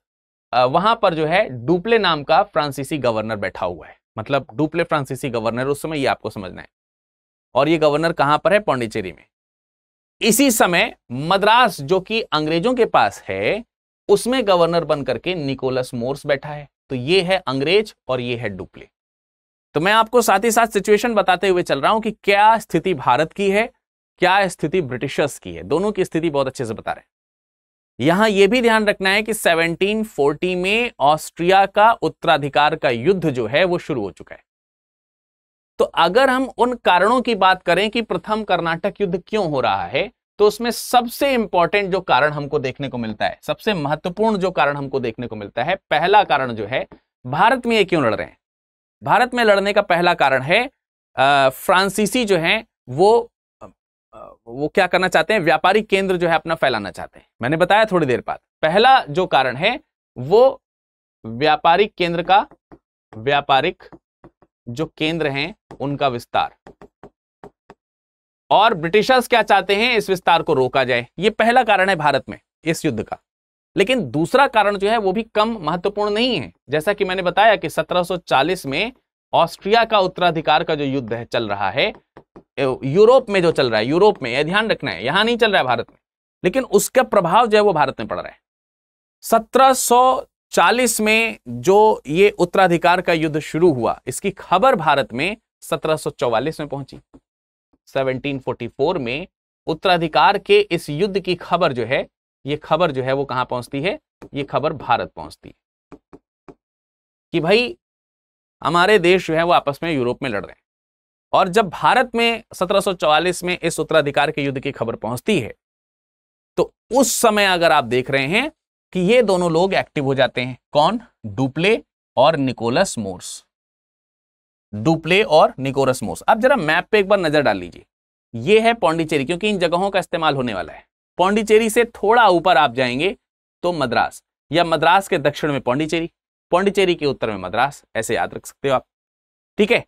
वहां पर जो है डुप्ले नाम का फ्रांसीसी गवर्नर बैठा हुआ है मतलब डुप्ले फ्रांसीसी गवर्नर उस समय ये आपको समझना है और ये गवर्नर कहां पर है पौंडीचेरी में इसी समय मद्रास जो कि अंग्रेजों के पास है उसमें गवर्नर बन करके निकोलस मोर्स बैठा है तो ये है अंग्रेज और ये है डुप्ले तो मैं आपको साथ ही साथ सिचुएशन बताते हुए चल रहा हूं कि क्या स्थिति भारत की है क्या स्थिति ब्रिटिशर्स की है दोनों की स्थिति बहुत अच्छे से बता रहे हैं यहां यह भी ध्यान रखना है कि 1740 में ऑस्ट्रिया का उत्तराधिकार का युद्ध जो है वो शुरू हो चुका है तो अगर हम उन कारणों की बात करें कि प्रथम कर्नाटक युद्ध क्यों हो रहा है तो उसमें सबसे इंपॉर्टेंट जो कारण हमको देखने को मिलता है सबसे महत्वपूर्ण जो कारण हमको देखने को मिलता है पहला कारण जो है भारत में ये क्यों लड़ रहे हैं भारत में लड़ने का पहला कारण है आ, फ्रांसीसी जो है वो वो क्या करना चाहते हैं व्यापारिक केंद्र जो है अपना फैलाना चाहते हैं मैंने बताया थोड़ी देर बाद पहला जो कारण है वो व्यापारिक केंद्र का व्यापारिक जो केंद्र हैं उनका विस्तार और ब्रिटिशर्स क्या चाहते हैं इस विस्तार को रोका जाए ये पहला कारण है भारत में इस युद्ध का लेकिन दूसरा कारण जो है वो भी कम महत्वपूर्ण नहीं है जैसा कि मैंने बताया कि 1740 में ऑस्ट्रिया का उत्तराधिकार का जो युद्ध है चल रहा है यूरोप में जो चल रहा है यूरोप में यह ध्यान रखना है यहां नहीं चल रहा है भारत में लेकिन उसका प्रभाव जो है वो भारत में पड़ रहा है 1740 में जो ये उत्तराधिकार का युद्ध शुरू हुआ इसकी खबर भारत में 1744 में पहुंची 1744 में उत्तराधिकार के इस युद्ध की खबर जो है ये खबर जो है वो कहां पहुंचती है ये खबर भारत पहुंचती है कि भाई हमारे देश जो है वो आपस में यूरोप में लड़ रहे हैं और जब भारत में 1744 में इस उत्तराधिकार के युद्ध की खबर पहुंचती है तो उस समय अगर आप देख रहे हैं कि ये दोनों लोग एक्टिव हो जाते हैं कौन डुप्ले और निकोलस मोर्स डुप्ले और निकोलस मोर्स आप जरा मैप पे एक बार नजर डाल लीजिए ये है पौंडीचेरी क्योंकि इन जगहों का इस्तेमाल होने वाला है पौंडीचेरी से थोड़ा ऊपर आप जाएंगे तो मद्रास या मद्रास के दक्षिण में पौंडीचेरी पौंडीचेरी के उत्तर में मद्रास ऐसे याद रख सकते हो आप ठीक है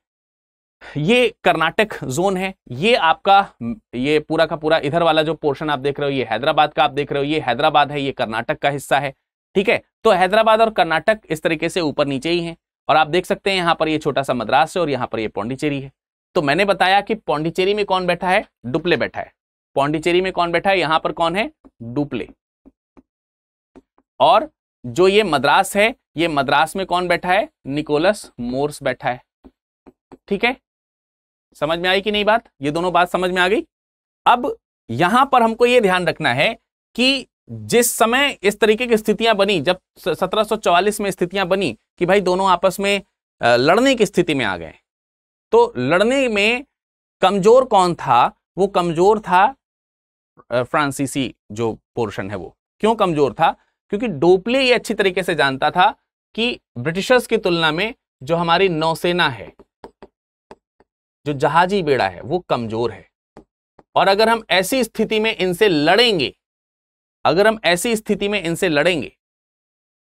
ये कर्नाटक जोन है ये आपका ये पूरा का पूरा इधर वाला जो पोर्शन आप देख रहे हो ये हैदराबाद का आप देख रहे हो ये हैदराबाद है ये कर्नाटक का हिस्सा है ठीक है तो हैदराबाद और कर्नाटक इस तरीके से ऊपर नीचे ही है और आप देख सकते हैं यहाँ पर ये छोटा सा मद्रास है और यहाँ पर ये पौंडीचेरी है तो मैंने बताया कि पौंडीचेरी में कौन बैठा है डुप्ले बैठा है पौंडीचेरी में कौन बैठा है यहां पर कौन है डुप्ले और जो ये मद्रास है ये मद्रास में कौन बैठा है निकोलस मोर्स बैठा है ठीक है समझ में आई कि नहीं बात ये दोनों बात समझ में आ गई अब यहां पर हमको ये ध्यान रखना है कि जिस समय इस तरीके की स्थितियां बनी जब 1744 में स्थितियां बनी कि भाई दोनों आपस में लड़ने की स्थिति में आ गए तो लड़ने में कमजोर कौन था वो कमजोर था फ्रांसीसी जो पोर्शन है वो क्यों कमजोर था क्योंकि डोपले ये अच्छी तरीके से जानता था कि ब्रिटिशर्स की तुलना में जो हमारी नौसेना है जो जहाजी बेड़ा है वो कमजोर है और अगर हम ऐसी स्थिति में इनसे लड़ेंगे अगर हम ऐसी स्थिति में इनसे लड़ेंगे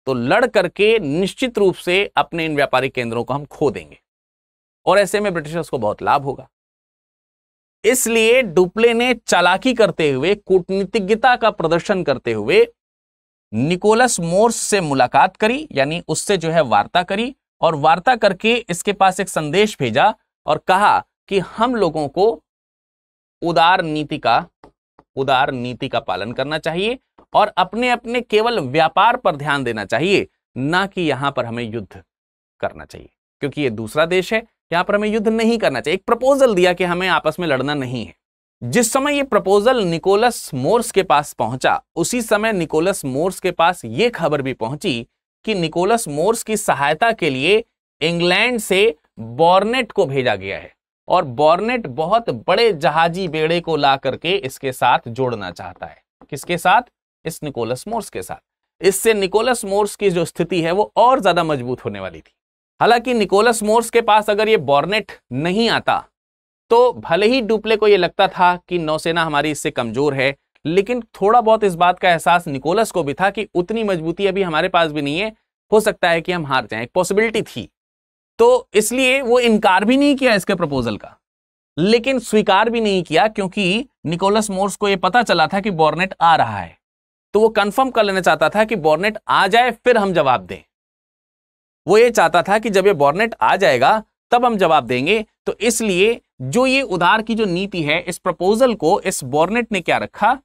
तो लड़ करके निश्चित रूप से अपने इन व्यापारिक केंद्रों को हम खो देंगे और ऐसे में ब्रिटिशर्स को बहुत लाभ होगा इसलिए डुप्ले ने चालाकी करते हुए कूटनीतिज्ञता का प्रदर्शन करते हुए निकोलस मोर्स से मुलाकात करी यानी उससे जो है वार्ता करी और वार्ता करके इसके पास एक संदेश भेजा और कहा कि हम लोगों को उदार नीति का उदार नीति का पालन करना चाहिए और अपने अपने केवल व्यापार पर ध्यान देना चाहिए ना कि यहां पर हमें युद्ध करना चाहिए क्योंकि ये दूसरा देश है यहां पर हमें युद्ध नहीं करना चाहिए एक प्रपोजल दिया कि हमें आपस में लड़ना नहीं है जिस समय ये प्रपोजल निकोलस मोर्स के पास पहुंचा उसी समय निकोलस मोर्स के पास ये खबर भी पहुंची कि निकोलस मोर्स की सहायता के लिए इंग्लैंड से बॉर्नेट को भेजा गया है और बॉर्नेट बहुत बड़े जहाजी बेड़े को ला करके इसके साथ जोड़ना चाहता है किसके साथ इस निकोलस मोर्स के साथ इससे निकोलस मोर्स की जो स्थिति है वो और ज्यादा मजबूत होने वाली थी हालांकि निकोलस मोर्स के पास अगर ये बॉर्नेट नहीं आता तो भले ही डुप्ले को यह लगता था कि नौसेना हमारी इससे कमजोर है लेकिन थोड़ा बहुत इस बात का एहसास निकोलस को भी था कि उतनी मजबूती अभी हमारे पास भी नहीं है हो सकता है कि हम हार जाएं एक पॉसिबिलिटी थी तो इसलिए वो इनकार भी नहीं किया इसके प्रपोजल का लेकिन स्वीकार भी नहीं किया क्योंकि निकोलस मोर्स को यह पता चला था कि बॉर्नेट आ रहा है तो वो कंफर्म कर लेना चाहता था कि बॉर्नेट आ जाए फिर हम जवाब दें वो ये चाहता था कि जब ये बॉर्नेट आ जाएगा तब हम जवाब देंगे तो इसलिए जो ये उधार की जो नीति है इस प्रपोजल को इस बॉर्नेट ने क्या रखा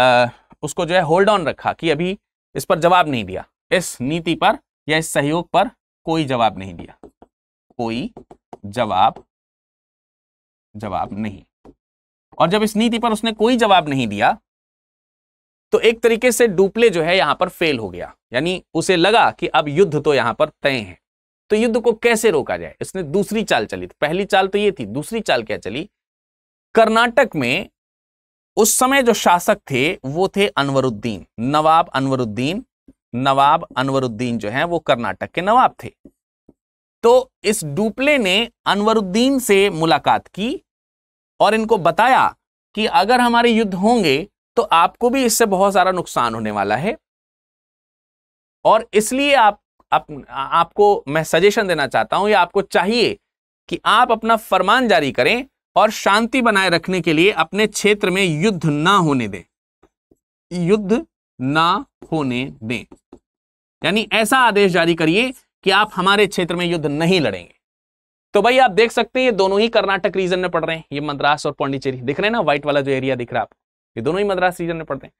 आ, उसको जो है होल्ड ऑन रखा कि अभी इस पर जवाब नहीं दिया इस नीति पर या इस सहयोग पर कोई जवाब नहीं दिया कोई जवाब जवाब नहीं और जब इस नीति पर उसने कोई जवाब नहीं दिया तो एक तरीके से डुप्ले जो है यहां पर फेल हो गया यानी उसे लगा कि अब युद्ध तो यहां पर तय है तो युद्ध को कैसे रोका जाए इसने दूसरी चाल चली थी पहली चाल तो ये थी दूसरी चाल क्या चली कर्नाटक में उस समय जो शासक थे वो थे अनवरुद्दीन नवाब अनवरुद्दीन नवाब अनवरुद्दीन जो है वो कर्नाटक के नवाब थे तो इस डुपले ने अनवरुद्दीन से मुलाकात की और इनको बताया कि अगर हमारे युद्ध होंगे तो आपको भी इससे बहुत सारा नुकसान होने वाला है और इसलिए आप, आप आपको मैं सजेशन देना चाहता हूं या आपको चाहिए कि आप अपना फरमान जारी करें और शांति बनाए रखने के लिए अपने क्षेत्र में युद्ध ना होने दें युद्ध ना होने दें यानी ऐसा आदेश जारी करिए कि आप हमारे क्षेत्र में युद्ध नहीं लड़ेंगे तो भाई आप देख सकते हैं ये दोनों ही कर्नाटक रीजन में पड़ रहे हैं ये मद्रास और पौंडीचेरी दिख रहे हैं ना व्हाइट वाला जो एरिया दिख रहा है आप ये दोनों ही मद्रास रीजन में पड़ रहे हैं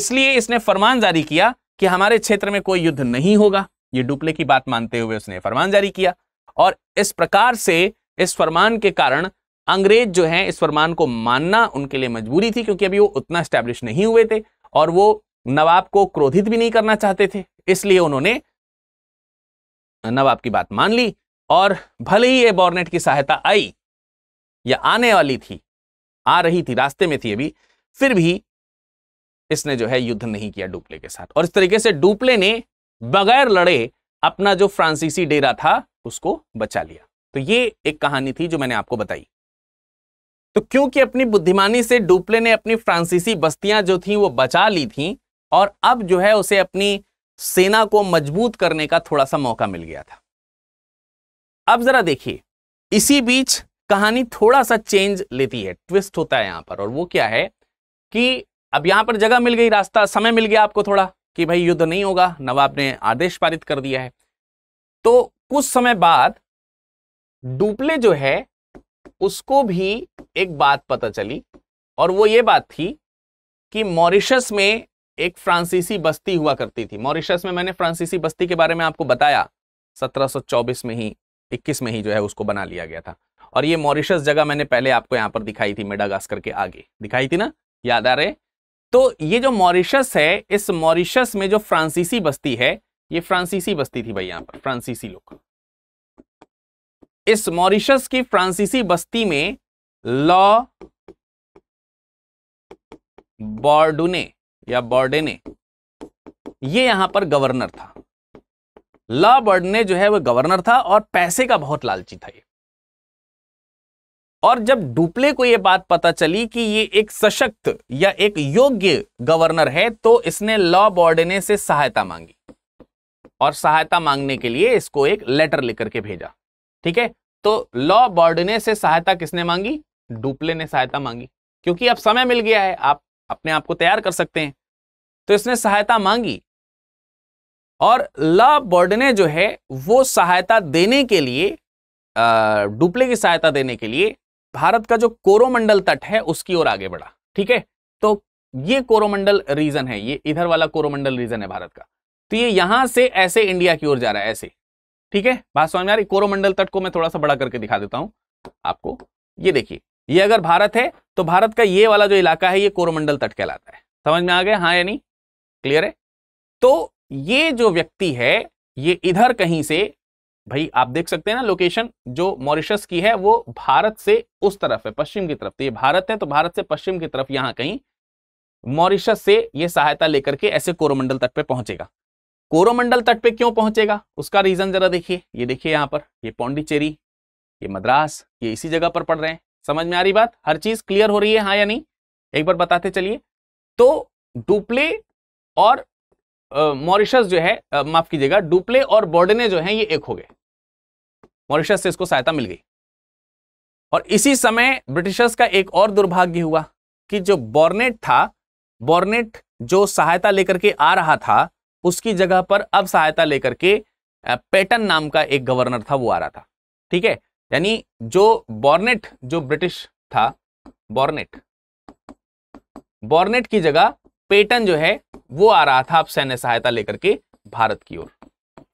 इसलिए इसने फरमान जारी किया कि हमारे क्षेत्र में कोई युद्ध नहीं होगा ये डुप्ले की बात मानते हुए उसने फरमान जारी किया और इस प्रकार से इस फरमान के कारण अंग्रेज जो है इस फरमान को मानना उनके लिए मजबूरी थी क्योंकि अभी वो उतना स्टैब्लिश नहीं हुए थे और वो नवाब को क्रोधित भी नहीं करना चाहते थे इसलिए उन्होंने नवाब आपकी बात मान ली और भले ही ये बॉर्नेट की सहायता आई या आने वाली थी आ रही थी रास्ते में थी अभी फिर भी इसने जो है युद्ध नहीं किया डुपले के साथ और इस तरीके से डुपले ने बगैर लड़े अपना जो फ्रांसीसी डेरा था उसको बचा लिया तो ये एक कहानी थी जो मैंने आपको बताई तो क्योंकि अपनी बुद्धिमानी से डुपले ने अपनी फ्रांसीसी बस्तियां जो थी वो बचा ली थी और अब जो है उसे अपनी सेना को मजबूत करने का थोड़ा सा मौका मिल गया था अब जरा देखिए इसी बीच कहानी थोड़ा सा चेंज लेती है ट्विस्ट होता है यहां पर और वो क्या है कि अब यहां पर जगह मिल गई रास्ता समय मिल गया आपको थोड़ा कि भाई युद्ध नहीं होगा नवाब ने आदेश पारित कर दिया है तो कुछ समय बाद डुपले जो है उसको भी एक बात पता चली और वो ये बात थी कि मॉरिशस में एक फ्रांसीसी बस्ती हुआ करती थी मॉरिशस में मैंने फ्रांसीसी बस्ती के बारे में आपको बताया 1724 में ही 21 में ही जो है उसको बना लिया गया था और ये मॉरिशस जगह मैंने पहले आपको यहाँ पर दिखाई थी मेडागास्कर के आगे दिखाई थी ना याद आ रहे तो ये जो मॉरिशस है इस मॉरिशस में जो फ्रांसीसी बस्ती है ये फ्रांसीसी बस्ती थी भाई यहाँ पर फ्रांसीसी लोग इस मॉरिशस की फ्रांसीसी बस्ती में लॉ बॉर्डुने या बॉर्डेने ये यहां पर गवर्नर था लॉ बॉर्डने जो है वह गवर्नर था और पैसे का बहुत लालची था ये और जब डुप्ले को यह बात पता चली कि ये एक सशक्त या एक योग्य गवर्नर है तो इसने लॉ बॉर्डने से सहायता मांगी और सहायता मांगने के लिए इसको एक लेटर लिखकर के भेजा ठीक है तो लॉ बॉर्डने से सहायता किसने मांगी डुप्ले ने सहायता मांगी क्योंकि अब समय मिल गया है आप अपने आप को तैयार कर सकते हैं तो इसने सहायता मांगी और ला बॉर्डने जो है वो सहायता देने के लिए डुप्ले की सहायता देने के लिए भारत का जो कोरोमंडल तट है उसकी ओर आगे बढ़ा ठीक है तो ये कोरोमंडल रीजन है ये इधर वाला कोरोमंडल रीजन है भारत का तो ये यहां से ऐसे इंडिया की ओर जा रहा है ऐसे ठीक है बात समझ में आ रही कोरोमंडल तट को मैं थोड़ा सा बड़ा करके दिखा देता हूं आपको ये देखिए ये अगर भारत है तो भारत का ये वाला जो इलाका है ये कोरोमंडल तट कहलाता है समझ में आ गया हाँ यानी क्लियर है तो ये जो व्यक्ति है ये इधर कहीं से भाई आप देख सकते हैं ना लोकेशन जो मॉरिशस की है वो भारत से उस तरफ है पश्चिम की तरफ तो ये भारत है तो भारत से पश्चिम की तरफ यहां कहीं मॉरिशस से ये सहायता लेकर के ऐसे कोरोमंडल तट पे पहुंचेगा कोरोमंडल तट पे क्यों पहुंचेगा उसका रीजन जरा देखिए ये देखिए यहां पर ये पौंडीचेरी ये मद्रास ये इसी जगह पर पड़ रहे हैं समझ में आ रही बात हर चीज क्लियर हो रही है हाँ या नहीं एक बार बताते चलिए तो डुप्ले और मॉरिशस जो है माफ कीजिएगा डुप्ले और बॉर्डने जो है ये एक हो गए मॉरिशस से इसको सहायता मिल गई और इसी समय ब्रिटिशर्स का एक और दुर्भाग्य हुआ कि जो बॉर्नेट था बॉर्नेट जो सहायता लेकर के आ रहा था उसकी जगह पर अब सहायता लेकर के पैटर्न नाम का एक गवर्नर था वो आ रहा था ठीक है यानी जो बॉर्नेट जो ब्रिटिश था बॉर्नेट बॉर्नेट की जगह पेटन जो है वो आ रहा था अब सैन्य सहायता लेकर के भारत की ओर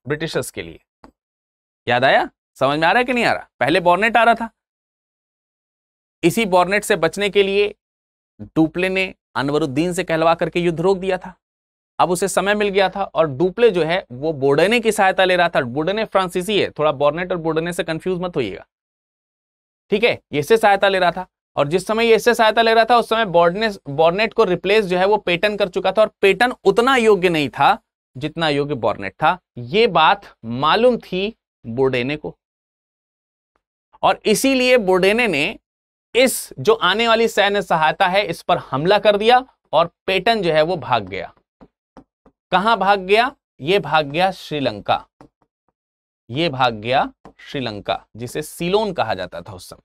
ब्रिटिशर्स के लिए याद आया समझ में आ रहा है कि नहीं आ रहा पहले बॉर्नेट आ रहा था इसी बॉर्नेट से बचने के लिए डुपले ने अनवरुद्दीन से कहलवा करके युद्ध रोक दिया था अब उसे समय मिल गया था और डुप्ले जो है वो बोर्डेने की सहायता ले रहा था बोर्डने फ्रांसीसी है थोड़ा बोर्नेट और बोर्डने से कंफ्यूज मत होइएगा ठीक है ये इससे सहायता ले रहा था और जिस समय ये इससे सहायता ले रहा था उस समय बॉर्डनेस बोर्नेट को रिप्लेस जो है वो पेटन कर चुका था और पेटन उतना योग्य नहीं था जितना योग्य बोर्नेट था ये बात मालूम थी बोर्डेने को और इसीलिए बोर्डेने ने इस जो आने वाली सैन्य सहायता है इस पर हमला कर दिया और पेटन जो है वो भाग गया कहां भाग गया ये भाग गया श्रीलंका ये भाग गया श्रीलंका जिसे सिलोन कहा जाता था उस समय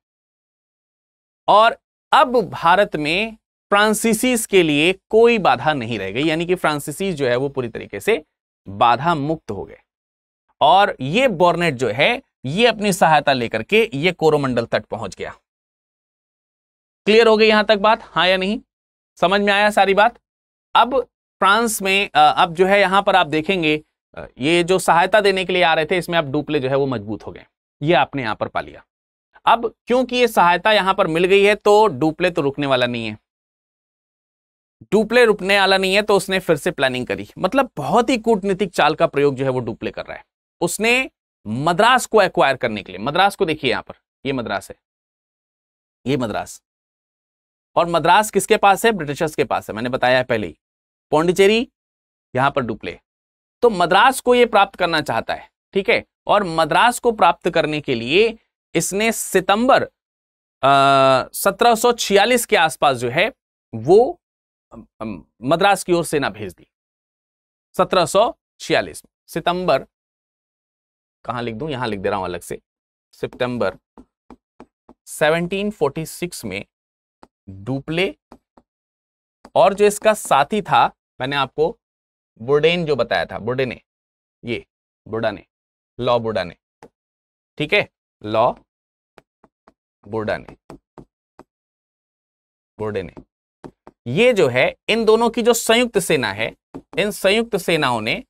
और अब भारत में फ्रांसीसीस के लिए कोई बाधा नहीं रह गई यानी कि फ्रांसीसीस जो है वो पूरी तरीके से बाधा मुक्त हो गए और ये बॉर्नेट जो है ये अपनी सहायता लेकर के ये कोरोमंडल तट पहुंच गया क्लियर हो गई यहां तक बात हाँ या नहीं समझ में आया सारी बात अब फ्रांस में अब जो है यहां पर आप देखेंगे ये जो सहायता देने के लिए आ रहे थे इसमें अब डुपले जो है वो मजबूत हो गए ये आपने यहां पर पा लिया अब क्योंकि ये सहायता यहां पर मिल गई है तो डुपले तो रुकने वाला नहीं है डुपले रुकने वाला नहीं है तो उसने फिर से प्लानिंग करी मतलब बहुत ही कूटनीतिक चाल का प्रयोग जो है वो डुपले कर रहा है उसने मद्रास को एक्वायर करने के लिए मद्रास को देखिए यहां पर ये मद्रास है ये मद्रास और मद्रास किसके पास है ब्रिटिशर्स के पास है मैंने बताया है पहले ही पौंडिचेरी यहां पर डुप्ले तो मद्रास को यह प्राप्त करना चाहता है ठीक है और मद्रास को प्राप्त करने के लिए इसने सितंबर सत्रह के आसपास जो है वो मद्रास की ओर सेना भेज दी सत्रह में सितंबर कहा लिख दू यहां लिख दे रहा हूं अलग से सितंबर 1746 में डुप्ले और जो इसका साथी था मैंने आपको बुडेन जो बताया था बुडेने ने ये बुडाने ने लॉ बुडाने ने ठीक है लॉ बुडाने ने ने ये जो है इन दोनों की जो संयुक्त सेना है इन संयुक्त सेनाओं ने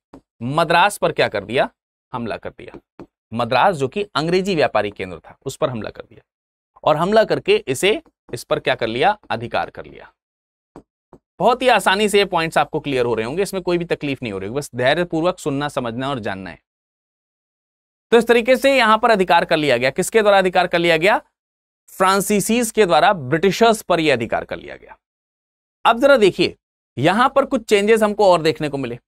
मद्रास पर क्या कर दिया हमला कर दिया मद्रास जो कि अंग्रेजी व्यापारी केंद्र था उस पर हमला कर दिया और हमला करके इसे इस पर क्या कर लिया अधिकार कर लिया बहुत ही आसानी से ये पॉइंट्स आपको क्लियर हो रहे होंगे इसमें कोई भी तकलीफ नहीं हो रही बस धैर्यपूर्वक सुनना समझना और जानना है तो इस तरीके से यहां पर अधिकार कर लिया गया किसके द्वारा अधिकार कर लिया गया फ्रांसीसीज के द्वारा ब्रिटिशर्स पर यह अधिकार कर लिया गया अब जरा देखिए यहां पर कुछ चेंजेस हमको और देखने को मिले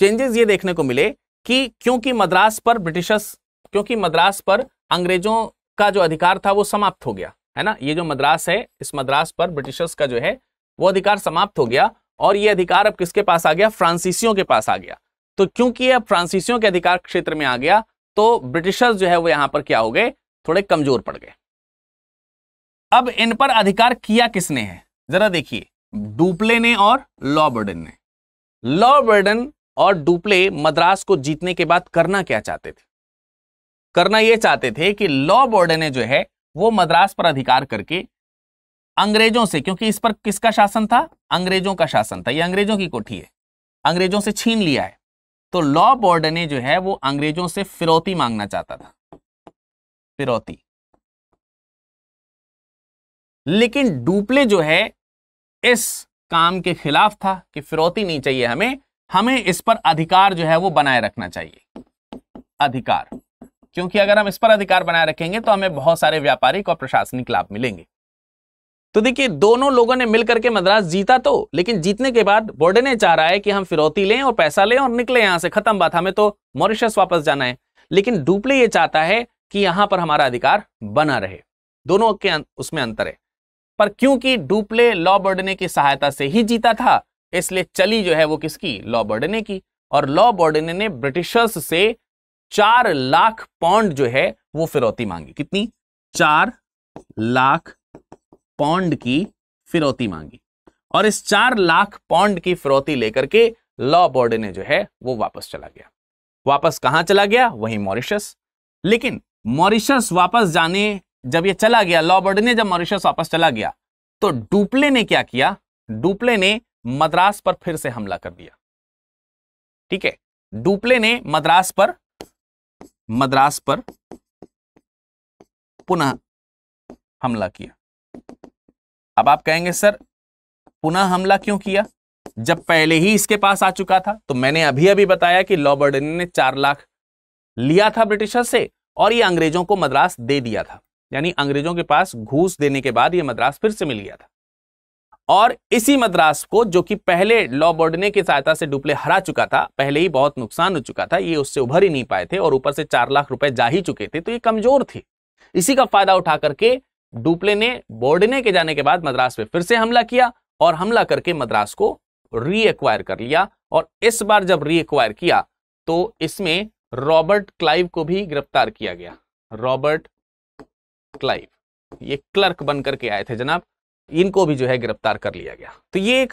चेंजेस ये देखने को मिले कि क्योंकि मद्रास पर ब्रिटिशर्स क्योंकि मद्रास पर अंग्रेजों का जो अधिकार था वो समाप्त हो गया है ना ये जो मद्रास है इस मद्रास पर ब्रिटिशर्स का जो है वो अधिकार समाप्त हो गया और ये अधिकार अब किसके पास आ गया फ्रांसीसियों के पास आ गया तो क्योंकि अब फ्रांसीसियों के अधिकार क्षेत्र में आ गया तो ब्रिटिशर्स जो है वो यहां पर क्या हो गए थोड़े कमजोर पड़ गए अब इन पर अधिकार किया किसने है जरा देखिए डुप्ले ने और La Bourdonnais La Bourdonnais Dupleix Madras को जीतने के बाद करना क्या चाहते थे करना यह चाहते थे कि लॉ बर्डन ने जो है वो मद्रास पर अधिकार करके अंग्रेजों से क्योंकि इस पर किसका शासन था अंग्रेजों का शासन था ये अंग्रेजों की कोठी है अंग्रेजों से छीन लिया है तो लॉ ने जो है वो अंग्रेजों से फिरौती मांगना चाहता था फिरौती लेकिन डुप्ले जो है इस काम के खिलाफ था कि फिरौती नहीं चाहिए हमें हमें इस पर अधिकार जो है वो बनाए रखना चाहिए अधिकार क्योंकि अगर हम इस पर अधिकार बनाए रखेंगे तो हमें बहुत सारे व्यापारिक और प्रशासनिक लाभ मिलेंगे तो देखिए दोनों लोगों ने मिलकर के मद्रास जीता तो लेकिन जीतने के बाद ने चाह रहा है कि हम फिरौती लें और पैसा लें और निकले यहां से खत्म बात हमें तो मॉरिशस वापस जाना है लेकिन डुपले ये चाहता है कि यहां पर हमारा अधिकार बना रहे दोनों के अं, उसमें अंतर है पर क्योंकि डुपले लॉ बोर्डने की सहायता से ही जीता था इसलिए चली जो है वो किसकी लॉ बोर्डने की और लॉ बोर्डने ने ब्रिटिशर्स से चार लाख पौंड जो है वो फिरौती मांगी कितनी चार लाख पौंड की फिरौती मांगी और इस चार लाख पौंड की फिरौती लेकर के लॉ बोर्ड ने जो है वो वापस चला गया वापस कहां चला गया वही मॉरिशस लेकिन मॉरिशस वापस जाने जब ये चला गया लॉ बोर्ड ने जब मॉरिशस वापस चला गया तो डुप्ले ने क्या किया डुप्ले ने मद्रास पर फिर से हमला कर दिया ठीक है डुप्ले ने मद्रास पर मद्रास पर पुनः हमला किया अब आप कहेंगे सर पुनः हमला क्यों किया जब पहले ही इसके पास आ चुका था तो मैंने अभी अभी बताया कि लॉबर्डन ने चार लाख लिया था ब्रिटिशर से और ये अंग्रेजों को मद्रास दे दिया था यानी अंग्रेजों के पास घूस देने के बाद ये मद्रास फिर से मिल गया था और इसी मद्रास को जो कि पहले लॉ बोर्डने की सहायता से डुप्ले हरा चुका था पहले ही बहुत नुकसान हो चुका था ये उससे उभर ही नहीं पाए थे और ऊपर से चार लाख रुपए जा ही चुके थे तो ये कमजोर थे इसी का फायदा उठा करके डुप्ले ने बोर्डने के जाने के बाद मद्रास पे फिर से हमला किया और हमला करके मद्रास को रीएक्वायर कर लिया और इस बार जब रीएक्वायर किया तो इसमें रॉबर्ट क्लाइव को भी गिरफ्तार किया गया रॉबर्ट क्लाइव ये क्लर्क बन करके आए थे जनाब इनको भी जो है गिरफ्तार कर लिया गया तो ये एक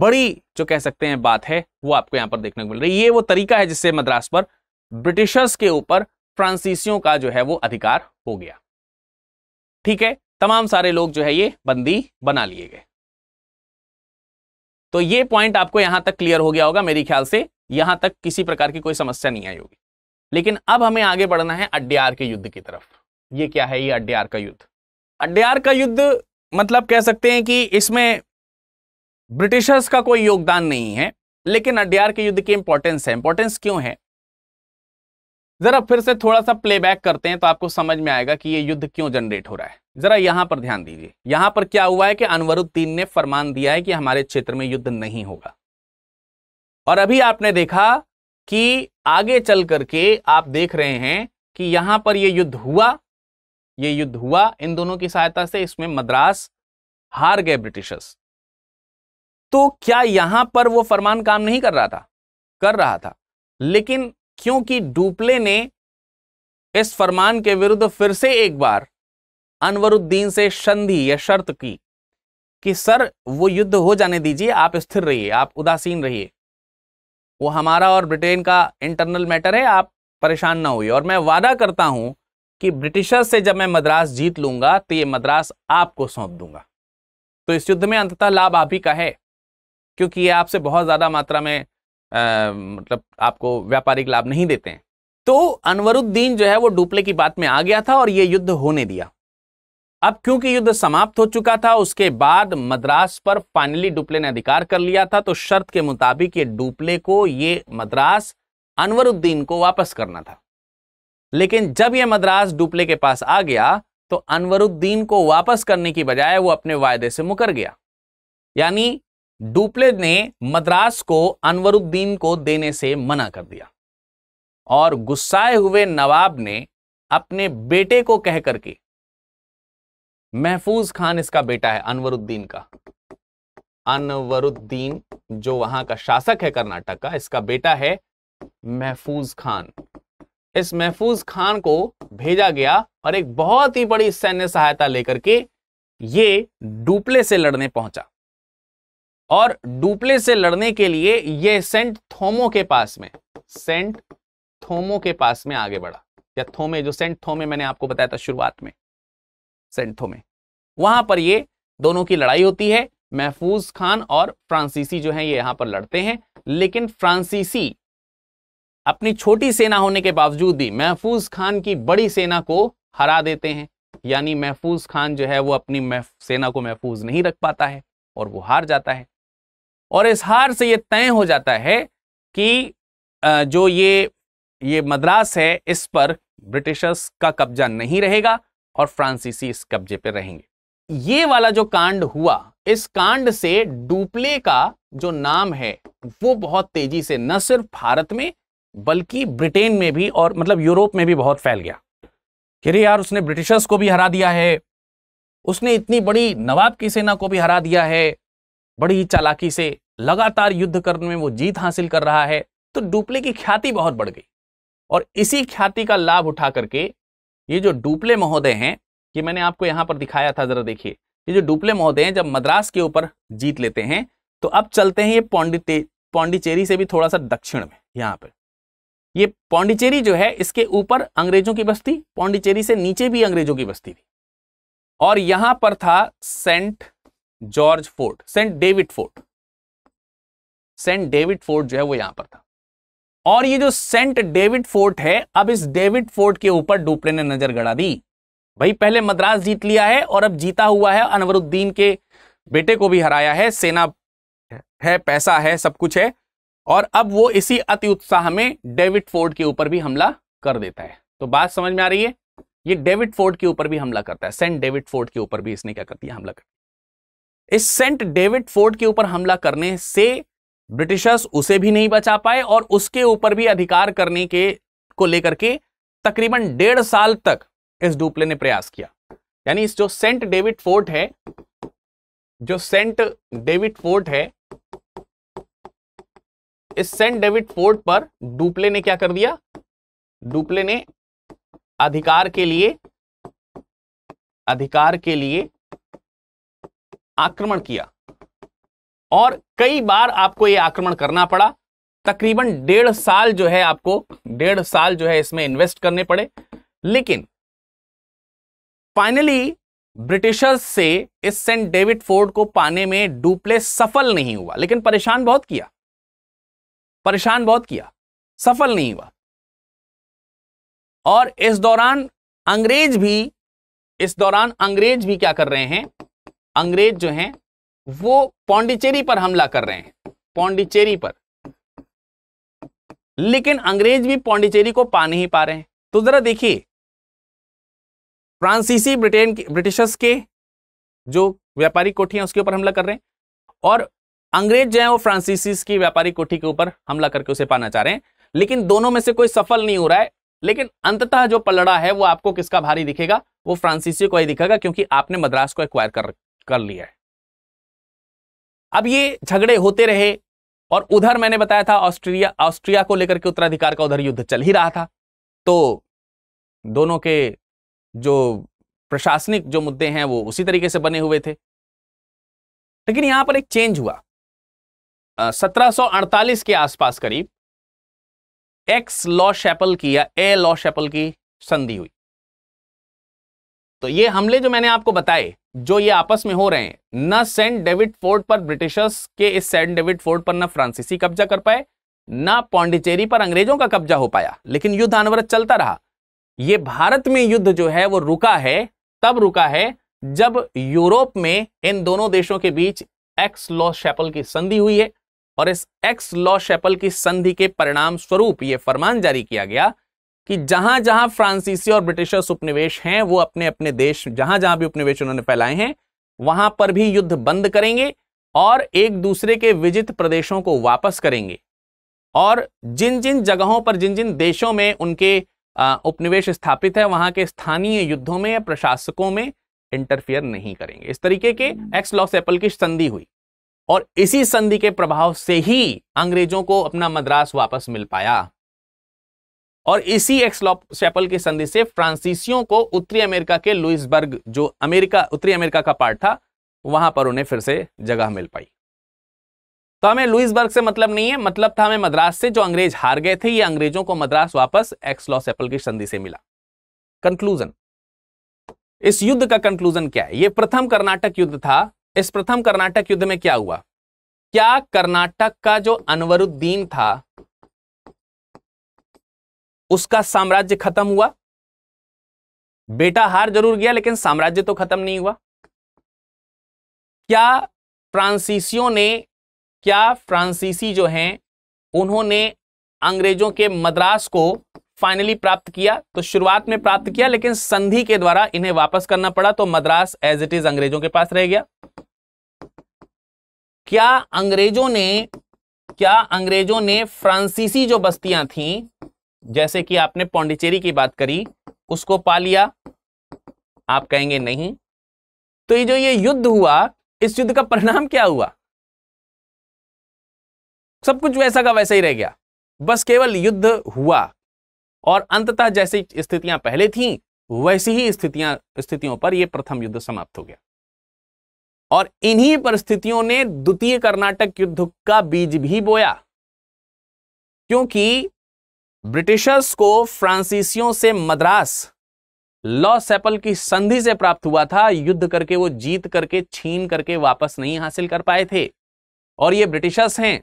बड़ी जो कह सकते हैं बात है वो आपको यहां पर देखने को मिल रही है ये वो तरीका है जिससे मद्रास पर ब्रिटिशर्स के ऊपर फ्रांसीसियों का जो है वो अधिकार हो गया ठीक है तमाम सारे लोग जो है ये बंदी बना लिए गए तो ये पॉइंट आपको यहां तक क्लियर हो गया होगा मेरे ख्याल से यहां तक किसी प्रकार की कोई समस्या नहीं आई होगी लेकिन अब हमें आगे बढ़ना है अड्डियार के युद्ध की तरफ ये क्या है ये अड्डियार का युद्ध अड्डियार का युद्ध मतलब कह सकते हैं कि इसमें ब्रिटिशर्स का कोई योगदान नहीं है लेकिन अड्डियार के युद्ध की इंपॉर्टेंस है इंपॉर्टेंस क्यों है जरा फिर से थोड़ा सा प्लेबैक करते हैं तो आपको समझ में आएगा कि ये युद्ध क्यों जनरेट हो रहा है जरा यहां पर ध्यान दीजिए यहां पर क्या हुआ है कि अनवरुद्दीन ने फरमान दिया है कि हमारे क्षेत्र में युद्ध नहीं होगा और अभी आपने देखा कि आगे चल करके आप देख रहे हैं कि यहां पर यह युद्ध हुआ ये युद्ध हुआ इन दोनों की सहायता से इसमें मद्रास हार गए ब्रिटिशर्स तो क्या यहां पर वो फरमान काम नहीं कर रहा था कर रहा था लेकिन क्योंकि डुप्ले ने इस फरमान के विरुद्ध फिर से एक बार अनवरुद्दीन से संधि या शर्त की कि सर वो युद्ध हो जाने दीजिए आप स्थिर रहिए आप उदासीन रहिए वो हमारा और ब्रिटेन का इंटरनल मैटर है आप परेशान ना हुई और मैं वादा करता हूं कि ब्रिटिशर से जब मैं मद्रास जीत लूंगा तो ये मद्रास आपको सौंप दूंगा तो इस युद्ध में अंततः लाभ आप ही का है क्योंकि ये आपसे बहुत ज़्यादा मात्रा में आ, मतलब आपको व्यापारिक लाभ नहीं देते हैं तो अनवरुद्दीन जो है वो डुप्ले की बात में आ गया था और ये युद्ध होने दिया अब क्योंकि युद्ध समाप्त हो चुका था उसके बाद मद्रास पर फाइनली डुप्ले ने अधिकार कर लिया था तो शर्त के मुताबिक ये डुप्ले को ये मद्रास अनवरुद्दीन को वापस करना था लेकिन जब यह मद्रास डुप्ले के पास आ गया तो अनवरुद्दीन को वापस करने की बजाय वो अपने वायदे से मुकर गया यानी डुप्ले ने मद्रास को अनवरुद्दीन को देने से मना कर दिया और गुस्साए हुए नवाब ने अपने बेटे को कह करके महफूज खान इसका बेटा है अनवरुद्दीन का अनवरुद्दीन जो वहां का शासक है कर्नाटक का इसका बेटा है महफूज खान इस महफूज खान को भेजा गया और एक बहुत ही बड़ी सैन्य सहायता लेकर के ये डुप्ले से लड़ने पहुंचा और डुप्ले से लड़ने के लिए ये सेंट थोमो के पास में सेंट थोमो के पास में आगे बढ़ा या थोमे जो सेंट थोमे मैंने आपको बताया था शुरुआत में सेंट थोमे वहां पर ये दोनों की लड़ाई होती है महफूज खान और फ्रांसीसी जो है ये यहां पर लड़ते हैं लेकिन फ्रांसीसी अपनी छोटी सेना होने के बावजूद भी महफूज खान की बड़ी सेना को हरा देते हैं यानी महफूज खान जो है वो अपनी सेना को महफूज नहीं रख पाता है और वो हार जाता है और इस हार से ये तय हो जाता है कि जो ये ये मद्रास है इस पर ब्रिटिशर्स का कब्जा नहीं रहेगा और फ्रांसीसी इस कब्जे पर रहेंगे ये वाला जो कांड हुआ इस कांड से डुप्ले का जो नाम है वो बहुत तेजी से न सिर्फ भारत में बल्कि ब्रिटेन में भी और मतलब यूरोप में भी बहुत फैल गया कि अरे यार उसने ब्रिटिशर्स को भी हरा दिया है उसने इतनी बड़ी नवाब की सेना को भी हरा दिया है बड़ी चालाकी से लगातार युद्ध करने में वो जीत हासिल कर रहा है तो डुप्ले की ख्याति बहुत बढ़ गई और इसी ख्याति का लाभ उठा करके ये जो डुप्ले महोदय हैं ये मैंने आपको यहाँ पर दिखाया था जरा देखिए ये जो डुप्ले महोदय हैं जब मद्रास के ऊपर जीत लेते हैं तो अब चलते हैं ये पौंडिते पौंडिचेरी से भी थोड़ा सा दक्षिण में यहाँ पर ये पौंडिचेरी जो है इसके ऊपर अंग्रेजों की बस्ती पौंडिचेरी से नीचे भी अंग्रेजों की बस्ती थी और यहाँ पर था Saint George fort Saint David fort Saint David fort जो है वो यहां पर था और ये जो सेंट डेविड फोर्ट है अब इस डेविड फोर्ट के ऊपर डुपले ने नजर गड़ा दी भाई पहले मद्रास जीत लिया है और अब जीता हुआ है अनवरुद्दीन के बेटे को भी हराया है सेना है पैसा है सब कुछ है और अब वो इसी अति उत्साह में डेविड फोर्ड के ऊपर भी हमला कर देता है तो बात समझ में आ रही है ये डेविड फोर्ड के ऊपर भी हमला करता है सेंट डेविड फोर्ड के ऊपर भी इसने क्या कर दिया हमला कर इस सेंट डेविड फोर्ड के ऊपर हमला करने से ब्रिटिशर्स उसे भी नहीं बचा पाए और उसके ऊपर भी अधिकार करने के को लेकर के तकरीबन डेढ़ साल तक इस डुप्ले ने प्रयास किया यानी जो सेंट डेविड फोर्ट है जो सेंट डेविड फोर्ट है इस सेंट डेविड फोर्ट पर डुप्ले ने क्या कर दिया डुप्ले ने अधिकार के लिए अधिकार के लिए आक्रमण किया और कई बार आपको ये आक्रमण करना पड़ा तकरीबन डेढ़ साल जो है आपको डेढ़ साल जो है इसमें इन्वेस्ट करने पड़े लेकिन फाइनली ब्रिटिशर्स से इस सेंट डेविड फोर्ड को पाने में डुप्ले सफल नहीं हुआ लेकिन परेशान बहुत किया परेशान बहुत किया सफल नहीं हुआ और इस दौरान अंग्रेज भी इस दौरान अंग्रेज भी क्या कर रहे हैं अंग्रेज जो हैं वो पौंडीचेरी पर हमला कर रहे हैं पौंडीचेरी पर लेकिन अंग्रेज भी पौंडीचेरी को पा नहीं पा रहे हैं तो जरा देखिए फ्रांसीसी ब्रिटेन ब्रिटिशर्स के जो व्यापारी कोठी है उसके ऊपर हमला कर रहे हैं और अंग्रेज जो है वो फ्रांसीसी की व्यापारिक कोठी के ऊपर हमला करके उसे पाना चाह रहे हैं लेकिन दोनों में से कोई सफल नहीं हो रहा है लेकिन अंततः जो पलड़ा है वो आपको किसका भारी दिखेगा वो फ्रांसीसी को ही दिखेगा क्योंकि आपने मद्रास को एक्वायर कर, कर लिया है अब ये झगड़े होते रहे और उधर मैंने बताया था ऑस्ट्रिया ऑस्ट्रिया को लेकर के उत्तराधिकार का उधर युद्ध चल ही रहा था तो दोनों के जो प्रशासनिक जो मुद्दे हैं वो उसी तरीके से बने हुए थे लेकिन यहां पर एक चेंज हुआ सत्रह के आसपास करीब एक्स लॉ शैपल की या ए लॉ शैपल की संधि हुई तो ये हमले जो मैंने आपको बताए जो ये आपस में हो रहे हैं न सेंट डेविड फोर्ट पर ब्रिटिशर्स के इस सेंट डेविड फोर्ट पर न फ्रांसीसी कब्जा कर पाए न पौंडिचेरी पर अंग्रेजों का कब्जा हो पाया लेकिन युद्ध अनवरत चलता रहा ये भारत में युद्ध जो है वो रुका है तब रुका है जब यूरोप में इन दोनों देशों के बीच एक्स लॉ शैपल की संधि हुई है और इस एक्स लॉ शैपल की संधि के परिणाम स्वरूप ये फरमान जारी किया गया कि जहां जहां फ्रांसीसी और ब्रिटिशर्स उपनिवेश हैं वो अपने अपने देश जहां जहां भी उपनिवेश उन्होंने फैलाए हैं वहां पर भी युद्ध बंद करेंगे और एक दूसरे के विजित प्रदेशों को वापस करेंगे और जिन जिन जगहों पर जिन जिन देशों में उनके उपनिवेश स्थापित है वहां के स्थानीय युद्धों में या प्रशासकों में इंटरफियर नहीं करेंगे इस तरीके के एक्स लॉस एपल की संधि हुई और इसी संधि के प्रभाव से ही अंग्रेजों को अपना मद्रास वापस मिल पाया और इसी एक्स चैपल की संधि से फ्रांसीसियों को उत्तरी अमेरिका के लुइसबर्ग जो अमेरिका उत्तरी अमेरिका का पार्ट था वहां पर उन्हें फिर से जगह मिल पाई तो हमें लुइसबर्ग से मतलब नहीं है मतलब था हमें मद्रास से जो अंग्रेज हार गए थे ये अंग्रेजों को मद्रास वापस एक्स सेपल की संधि से मिला कंक्लूजन इस युद्ध का कंक्लूजन क्या है ये प्रथम कर्नाटक युद्ध था इस प्रथम कर्नाटक युद्ध में क्या हुआ क्या कर्नाटक का जो अनवरुद्दीन था उसका साम्राज्य खत्म हुआ बेटा हार जरूर गया लेकिन साम्राज्य तो खत्म नहीं हुआ क्या फ्रांसीसियों ने क्या फ्रांसीसी जो हैं उन्होंने अंग्रेजों के मद्रास को फाइनली प्राप्त किया तो शुरुआत में प्राप्त किया लेकिन संधि के द्वारा इन्हें वापस करना पड़ा तो मद्रास एज इट इज अंग्रेजों के पास रह गया क्या अंग्रेजों ने क्या अंग्रेजों ने फ्रांसीसी जो बस्तियां थीं जैसे कि आपने पौंडिचेरी की बात करी उसको पा लिया आप कहेंगे नहीं तो ये जो ये युद्ध हुआ इस युद्ध का परिणाम क्या हुआ सब कुछ वैसा का वैसा ही रह गया बस केवल युद्ध हुआ और अंततः जैसी स्थितियां पहले थी वैसी ही स्थितियां स्थितियों पर यह प्रथम युद्ध समाप्त हो गया और इन्हीं परिस्थितियों ने द्वितीय कर्नाटक युद्ध का बीज भी बोया क्योंकि ब्रिटिशर्स को फ्रांसीसियों से मद्रास लॉ सेपल की संधि से प्राप्त हुआ था युद्ध करके वो जीत करके छीन करके वापस नहीं हासिल कर पाए थे और ये ब्रिटिशर्स हैं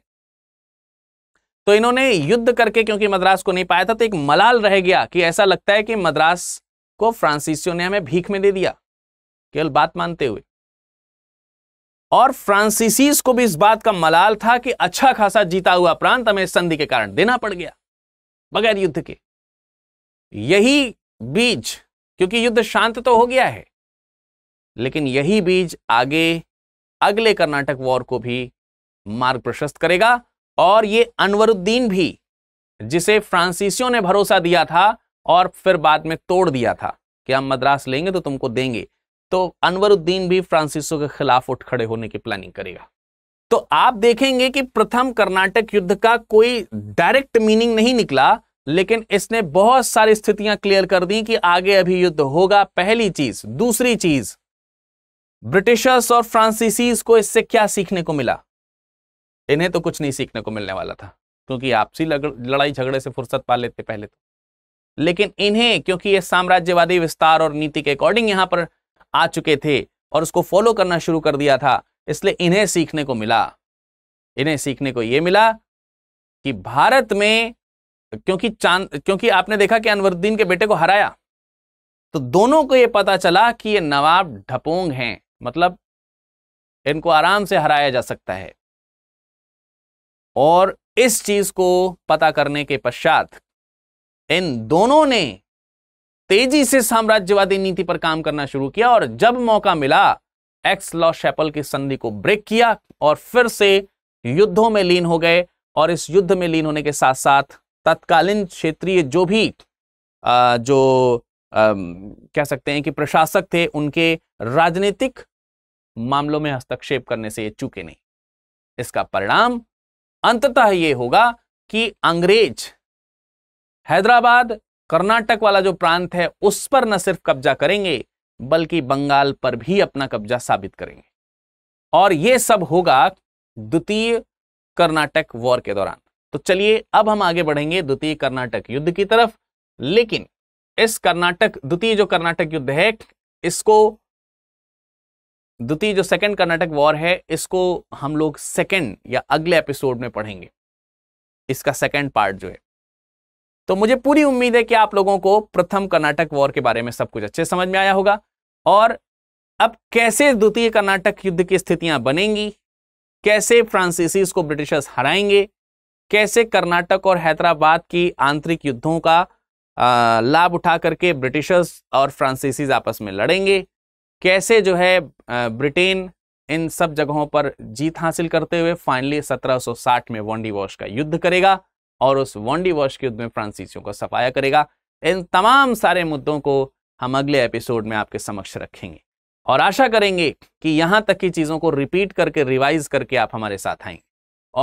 तो इन्होंने युद्ध करके क्योंकि मद्रास को नहीं पाया था तो एक मलाल रह गया कि ऐसा लगता है कि मद्रास को फ्रांसीसियों ने हमें भीख में दे दिया केवल बात मानते हुए और फ्रांसीसीस को भी इस बात का मलाल था कि अच्छा खासा जीता हुआ प्रांत हमें संधि के कारण देना पड़ गया बगैर युद्ध के यही बीज क्योंकि युद्ध शांत तो हो गया है लेकिन यही बीज आगे अगले कर्नाटक वॉर को भी मार्ग प्रशस्त करेगा और ये अनवरुद्दीन भी जिसे फ्रांसीसियों ने भरोसा दिया था और फिर बाद में तोड़ दिया था कि हम मद्रास लेंगे तो तुमको देंगे तो अनवरुद्दीन भी फ्रांसीसियों के खिलाफ उठ खड़े होने की प्लानिंग करेगा तो आप देखेंगे कि प्रथम कर्नाटक युद्ध का कोई डायरेक्ट मीनिंग नहीं निकला लेकिन इसने बहुत सारी स्थितियां क्लियर कर दी कि आगे अभी युद्ध होगा पहली चीज दूसरी चीज ब्रिटिशर्स और फ्रांसीसीज को इससे क्या सीखने को मिला इन्हें तो कुछ नहीं सीखने को मिलने वाला था क्योंकि आपसी लड़ाई झगड़े से फुर्सत पा लेते पहले तो लेकिन इन्हें क्योंकि ये साम्राज्यवादी विस्तार और नीति के अकॉर्डिंग यहां पर आ चुके थे और उसको फॉलो करना शुरू कर दिया था इसलिए इन्हें सीखने को मिला इन्हें सीखने को यह मिला कि भारत में क्योंकि चांद क्योंकि आपने देखा कि अनवरुद्दीन के बेटे को हराया तो दोनों को यह पता चला कि ये नवाब ढपोंग हैं मतलब इनको आराम से हराया जा सकता है और इस चीज को पता करने के पश्चात इन दोनों ने तेजी से साम्राज्यवादी नीति पर काम करना शुरू किया और जब मौका मिला एक्स लॉ शैपल की संधि को ब्रेक किया और फिर से युद्धों में लीन हो गए और इस युद्ध में लीन होने के साथ साथ तत्कालीन क्षेत्रीय जो भी आ, जो आ, कह सकते हैं कि प्रशासक थे उनके राजनीतिक मामलों में हस्तक्षेप करने से ये चूके नहीं इसका परिणाम अंततः ये होगा कि अंग्रेज हैदराबाद कर्नाटक वाला जो प्रांत है उस पर न सिर्फ कब्जा करेंगे बल्कि बंगाल पर भी अपना कब्जा साबित करेंगे और ये सब होगा द्वितीय कर्नाटक वॉर के दौरान तो चलिए अब हम आगे बढ़ेंगे द्वितीय कर्नाटक युद्ध की तरफ लेकिन इस कर्नाटक द्वितीय जो कर्नाटक युद्ध है इसको द्वितीय जो सेकंड कर्नाटक वॉर है इसको हम लोग सेकंड या अगले एपिसोड में पढ़ेंगे इसका सेकंड पार्ट जो है तो मुझे पूरी उम्मीद है कि आप लोगों को प्रथम कर्नाटक वॉर के बारे में सब कुछ अच्छे समझ में आया होगा और अब कैसे द्वितीय कर्नाटक युद्ध की स्थितियां बनेंगी कैसे फ्रांसीसीज को ब्रिटिशर्स हराएंगे कैसे कर्नाटक और हैदराबाद की आंतरिक युद्धों का लाभ उठा करके ब्रिटिशर्स और फ्रांसीसीज आपस में लड़ेंगे कैसे जो है ब्रिटेन इन सब जगहों पर जीत हासिल करते हुए फाइनली 1760 में वॉन्डी वॉश का युद्ध करेगा और उस वॉन्डी वॉश के युद्ध में फ्रांसीसियों को सफाया करेगा इन तमाम सारे मुद्दों को हम अगले एपिसोड में आपके समक्ष रखेंगे और आशा करेंगे कि यहां तक की चीज़ों को रिपीट करके रिवाइज करके आप हमारे साथ आएंगे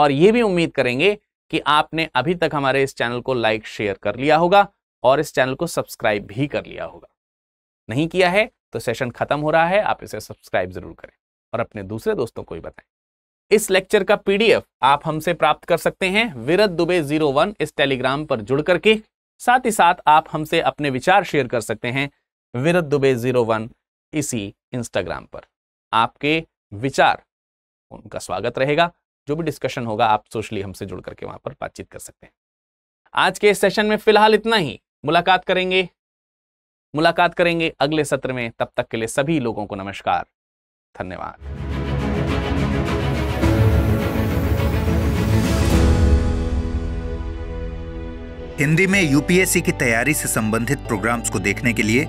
और ये भी उम्मीद करेंगे कि आपने अभी तक हमारे इस चैनल को लाइक शेयर कर लिया होगा और इस चैनल को सब्सक्राइब भी कर लिया होगा नहीं किया है तो सेशन खत्म हो रहा है आप इसे सब्सक्राइब जरूर करें और अपने दूसरे दोस्तों को भी बताएं इस लेक्चर का पीडीएफ आप हमसे प्राप्त कर सकते हैं विरत दुबे जीरो वन इस टेलीग्राम पर जुड़ करके साथ ही साथ आप हमसे अपने विचार शेयर कर सकते हैं विरत दुबे जीरो वन इसी इंस्टाग्राम पर आपके विचार उनका स्वागत रहेगा जो भी डिस्कशन होगा आप सोशली हमसे जुड़ करके वहां पर बातचीत कर सकते हैं आज के सेशन में फिलहाल इतना ही मुलाकात करेंगे मुलाकात करेंगे अगले सत्र में तब तक के लिए सभी लोगों को नमस्कार धन्यवाद हिंदी में यूपीएससी की तैयारी से संबंधित प्रोग्राम्स को देखने के लिए